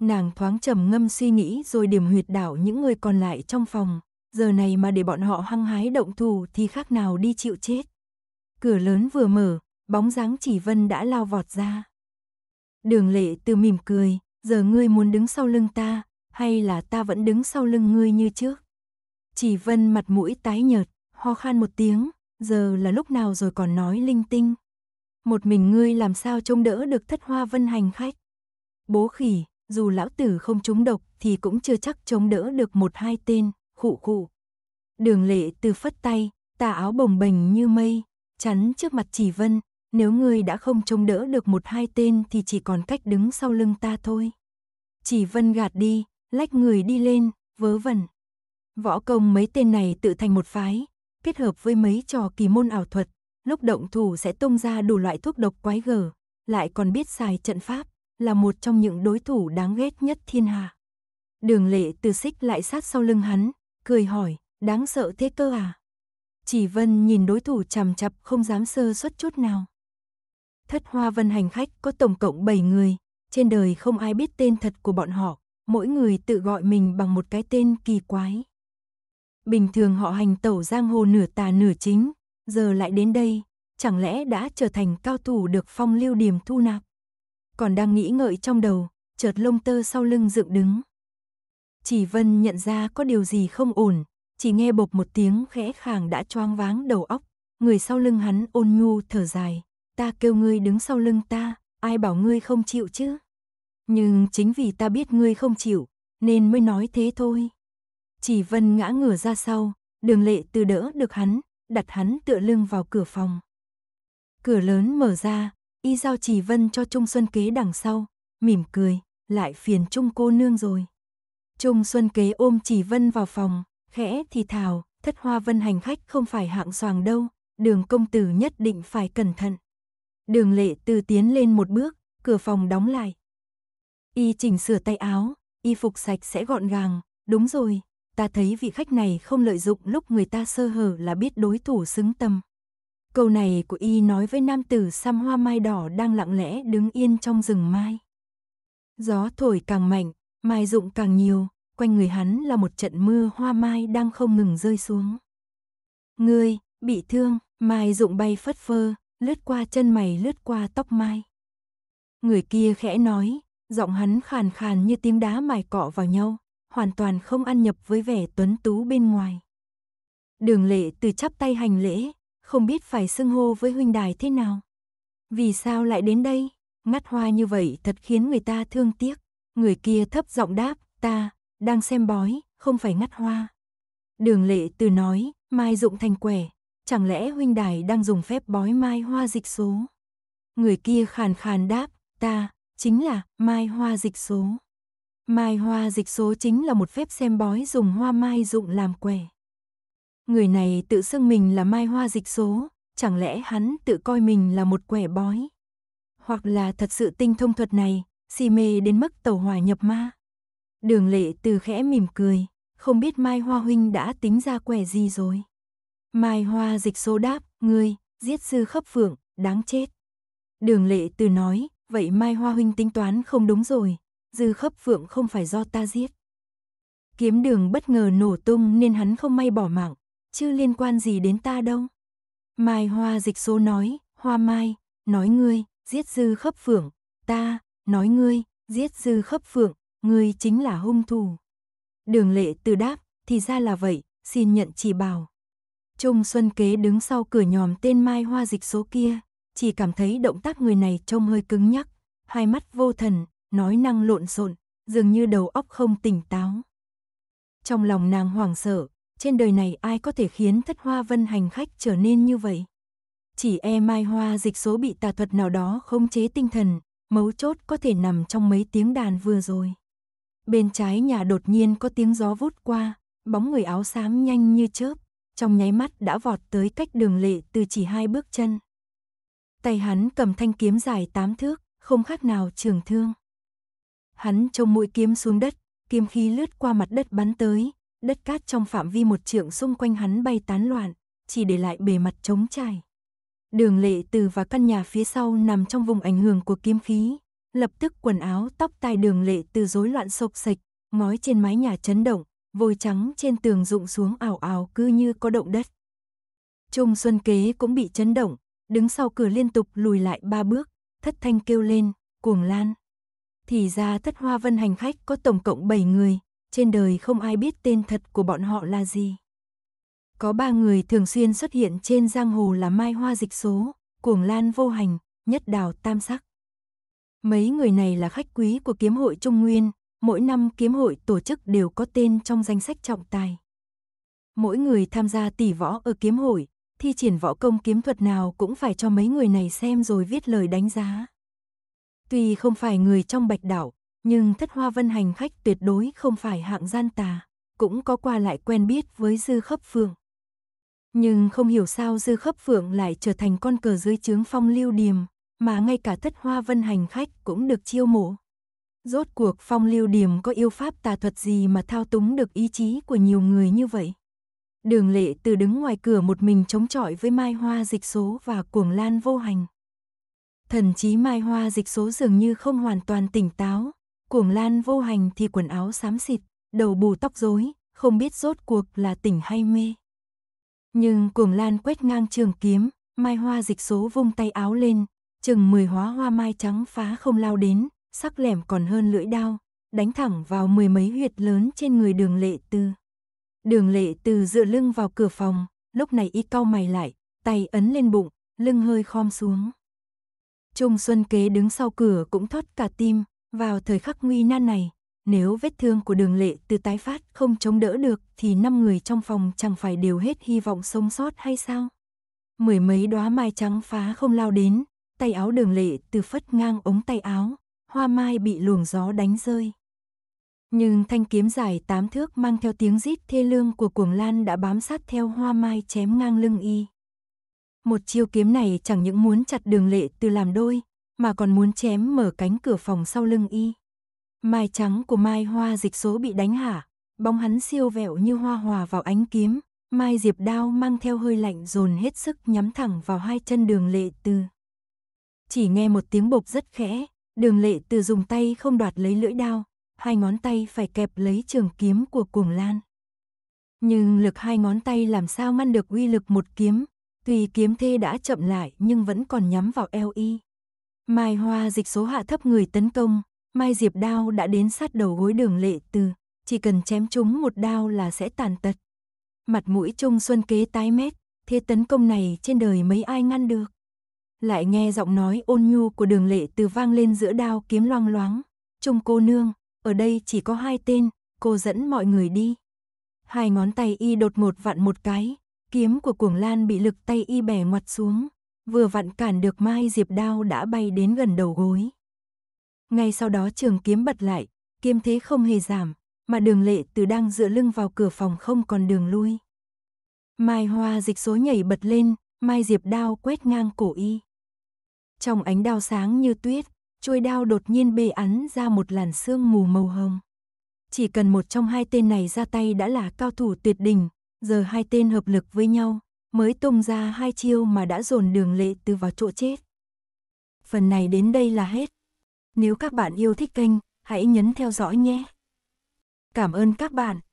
Nàng thoáng trầm ngâm suy nghĩ rồi điểm huyệt đảo những người còn lại trong phòng, giờ này mà để bọn họ hăng hái động thù thì khác nào đi chịu chết. Cửa lớn vừa mở, bóng dáng chỉ vân đã lao vọt ra. Đường lệ từ mỉm cười, giờ ngươi muốn đứng sau lưng ta, hay là ta vẫn đứng sau lưng ngươi như trước? Chỉ vân mặt mũi tái nhợt, ho khan một tiếng, giờ là lúc nào rồi còn nói linh tinh. Một mình ngươi làm sao trông đỡ được thất hoa vân hành khách? Bố khỉ, dù lão tử không trúng độc thì cũng chưa chắc chống đỡ được một hai tên, khụ khụ. Đường lệ từ phất tay, tà áo bồng bềnh như mây, chắn trước mặt chỉ vân, nếu ngươi đã không chống đỡ được một hai tên thì chỉ còn cách đứng sau lưng ta thôi. Chỉ vân gạt đi, lách người đi lên, vớ vẩn. Võ công mấy tên này tự thành một phái, kết hợp với mấy trò kỳ môn ảo thuật, lúc động thủ sẽ tung ra đủ loại thuốc độc quái gở, lại còn biết xài trận pháp, là một trong những đối thủ đáng ghét nhất thiên hạ. Đường lệ từ xích lại sát sau lưng hắn, cười hỏi, đáng sợ thế cơ à? Chỉ Vân nhìn đối thủ chằm chặp không dám sơ suất chút nào thất hoa vân hành khách có tổng cộng 7 người, trên đời không ai biết tên thật của bọn họ, mỗi người tự gọi mình bằng một cái tên kỳ quái. Bình thường họ hành tẩu giang hồ nửa tà nửa chính, giờ lại đến đây, chẳng lẽ đã trở thành cao thủ được phong lưu điểm thu nạp? Còn đang nghĩ ngợi trong đầu, chợt lông tơ sau lưng dựng đứng. Chỉ Vân nhận ra có điều gì không ổn, chỉ nghe bộp một tiếng khẽ khàng đã choang váng đầu óc, người sau lưng hắn ôn nhu thở dài, ta kêu ngươi đứng sau lưng ta, ai bảo ngươi không chịu chứ? Nhưng chính vì ta biết ngươi không chịu, nên mới nói thế thôi. Chỉ Vân ngã ngửa ra sau, đường lệ từ đỡ được hắn, đặt hắn tựa lưng vào cửa phòng. Cửa lớn mở ra, y giao Chỉ Vân cho Trung Xuân Kế đằng sau, mỉm cười, lại phiền Trung cô nương rồi. Trung Xuân Kế ôm Chỉ Vân vào phòng, khẽ thì thào, thất hoa vân hành khách không phải hạng soàng đâu, đường công tử nhất định phải cẩn thận. Đường lệ từ tiến lên một bước, cửa phòng đóng lại. Y chỉnh sửa tay áo, y phục sạch sẽ gọn gàng, đúng rồi, ta thấy vị khách này không lợi dụng lúc người ta sơ hở là biết đối thủ xứng tâm. Câu này của y nói với nam tử xăm hoa mai đỏ đang lặng lẽ đứng yên trong rừng mai. Gió thổi càng mạnh, mai rụng càng nhiều, quanh người hắn là một trận mưa hoa mai đang không ngừng rơi xuống. Ngươi, bị thương, mai rụng bay phất phơ, lướt qua chân mày lướt qua tóc mai. Người kia khẽ nói, giọng hắn khàn khàn như tiếng đá mài cọ vào nhau, hoàn toàn không ăn nhập với vẻ tuấn tú bên ngoài. Đường lệ từ chắp tay hành lễ, không biết phải xưng hô với huynh đài thế nào. Vì sao lại đến đây? Ngắt hoa như vậy thật khiến người ta thương tiếc. Người kia thấp giọng đáp, ta, đang xem bói, không phải ngắt hoa. Đường lệ từ nói, mai dụng thành quẻ, chẳng lẽ huynh đài đang dùng phép bói mai hoa dịch số? Người kia khàn khàn đáp, ta, chính là mai hoa dịch số. Mai hoa dịch số chính là một phép xem bói dùng hoa mai dụng làm quẻ. Người này tự xưng mình là mai hoa dịch số, chẳng lẽ hắn tự coi mình là một quẻ bói? Hoặc là thật sự tinh thông thuật này, si mê đến mức tàu hỏa nhập ma? Đường lệ từ khẽ mỉm cười, không biết mai hoa huynh đã tính ra quẻ gì rồi? Mai Hoa dịch số đáp, ngươi, giết sư khấp phượng, đáng chết. Đường lệ từ nói, vậy Mai Hoa huynh tính toán không đúng rồi, dư khấp phượng không phải do ta giết. Kiếm đường bất ngờ nổ tung nên hắn không may bỏ mạng, chứ liên quan gì đến ta đâu. Mai Hoa dịch số nói, Hoa Mai, nói ngươi, giết dư khấp phượng, ta, nói ngươi, giết dư khấp phượng, ngươi chính là hung thủ. Đường lệ từ đáp, thì ra là vậy, xin nhận chỉ bảo. Trung Xuân Kế đứng sau cửa nhòm tên Mai Hoa Dịch số kia, chỉ cảm thấy động tác người này trông hơi cứng nhắc, hai mắt vô thần, nói năng lộn xộn, dường như đầu óc không tỉnh táo. Trong lòng nàng hoảng sợ, trên đời này ai có thể khiến thất hoa vân hành khách trở nên như vậy? Chỉ e Mai Hoa Dịch số bị tà thuật nào đó khống chế tinh thần, mấu chốt có thể nằm trong mấy tiếng đàn vừa rồi. Bên trái nhà đột nhiên có tiếng gió vút qua, bóng người áo xám nhanh như chớp, trong nháy mắt đã vọt tới cách đường lệ từ chỉ hai bước chân. Tay hắn cầm thanh kiếm dài tám thước, không khác nào trường thương. Hắn trông mũi kiếm xuống đất, kiếm khí lướt qua mặt đất bắn tới, đất cát trong phạm vi một trượng xung quanh hắn bay tán loạn, chỉ để lại bề mặt trống trải. Đường lệ từ và căn nhà phía sau nằm trong vùng ảnh hưởng của kiếm khí, lập tức quần áo tóc tai đường lệ từ rối loạn sộc sạch, ngói trên mái nhà chấn động, vôi trắng trên tường rụng xuống ảo ảo cứ như có động đất. Trung Xuân Kế cũng bị chấn động, đứng sau cửa liên tục lùi lại ba bước, thất thanh kêu lên, cuồng lan. Thì ra thất hoa vân hành khách có tổng cộng bảy người, trên đời không ai biết tên thật của bọn họ là gì. Có ba người thường xuyên xuất hiện trên giang hồ là Mai Hoa Dịch Số, Cuồng Lan Vô Hành, Nhất Đào Tam Sắc. Mấy người này là khách quý của kiếm hội Trung Nguyên, mỗi năm kiếm hội tổ chức đều có tên trong danh sách trọng tài. Mỗi người tham gia tỷ võ ở kiếm hội, thi triển võ công kiếm thuật nào cũng phải cho mấy người này xem rồi viết lời đánh giá. Tuy không phải người trong bạch đảo, nhưng thất hoa vân hành khách tuyệt đối không phải hạng gian tà, cũng có qua lại quen biết với dư khấp phượng. Nhưng không hiểu sao dư khấp phượng lại trở thành con cờ dưới chướng phong lưu điềm, mà ngay cả thất hoa vân hành khách cũng được chiêu mộ. Rốt cuộc phong lưu điểm có yêu pháp tà thuật gì mà thao túng được ý chí của nhiều người như vậy? Đường lệ từ đứng ngoài cửa một mình chống chọi với mai hoa dịch số và cuồng lan vô hành. Thần chí mai hoa dịch số dường như không hoàn toàn tỉnh táo, cuồng lan vô hành thì quần áo xám xịt, đầu bù tóc rối, không biết rốt cuộc là tỉnh hay mê. Nhưng cuồng lan quét ngang trường kiếm, mai hoa dịch số vung tay áo lên, chừng mười hóa hoa mai trắng phá không lao đến, sắc lẻm còn hơn lưỡi đao, đánh thẳng vào mười mấy huyệt lớn trên người đường lệ tư. Đường lệ tư dựa lưng vào cửa phòng, lúc này y cau mày lại, tay ấn lên bụng, lưng hơi khom xuống. Trung Xuân Kế đứng sau cửa cũng thoát cả tim, vào thời khắc nguy nan này, nếu vết thương của đường lệ từ tái phát không chống đỡ được thì năm người trong phòng chẳng phải đều hết hy vọng sống sót hay sao? Mười mấy đóa mai trắng phá không lao đến, tay áo đường lệ từ phất ngang ống tay áo, hoa mai bị luồng gió đánh rơi. Nhưng thanh kiếm dài tám thước mang theo tiếng rít thê lương của cuồng lan đã bám sát theo hoa mai chém ngang lưng y. Một chiêu kiếm này chẳng những muốn chặt đường lệ từ làm đôi, mà còn muốn chém mở cánh cửa phòng sau lưng y. Mai trắng của mai hoa dịch số bị đánh hả, bóng hắn siêu vẹo như hoa hòa vào ánh kiếm, mai diệp đao mang theo hơi lạnh dồn hết sức nhắm thẳng vào hai chân đường lệ từ. Chỉ nghe một tiếng bộc rất khẽ, Đường lệ từ dùng tay không đoạt lấy lưỡi đao, hai ngón tay phải kẹp lấy trường kiếm của cuồng lan. Nhưng lực hai ngón tay làm sao ngăn được uy lực một kiếm, tuy kiếm thê đã chậm lại nhưng vẫn còn nhắm vào eo y. Mai hoa dịch số hạ thấp người tấn công, Mai Diệp đao đã đến sát đầu gối đường lệ từ, chỉ cần chém chúng một đao là sẽ tàn tật. Mặt mũi Trung Xuân kế tái mét, thế tấn công này trên đời mấy ai ngăn được lại nghe giọng nói ôn nhu của đường lệ từ vang lên giữa đao kiếm loang loáng. Trông cô nương, ở đây chỉ có hai tên, cô dẫn mọi người đi. Hai ngón tay y đột một vặn một cái, kiếm của cuồng lan bị lực tay y bẻ ngoặt xuống, vừa vặn cản được mai diệp đao đã bay đến gần đầu gối. Ngay sau đó trường kiếm bật lại, kiếm thế không hề giảm, mà đường lệ từ đang dựa lưng vào cửa phòng không còn đường lui. Mai hoa dịch số nhảy bật lên, mai diệp đao quét ngang cổ y. Trong ánh đao sáng như tuyết, chuôi đao đột nhiên bê ắn ra một làn sương mù màu hồng. Chỉ cần một trong hai tên này ra tay đã là cao thủ tuyệt đỉnh, giờ hai tên hợp lực với nhau, mới tung ra hai chiêu mà đã dồn đường lệ từ vào chỗ chết. Phần này đến đây là hết. Nếu các bạn yêu thích kênh, hãy nhấn theo dõi nhé. Cảm ơn các bạn.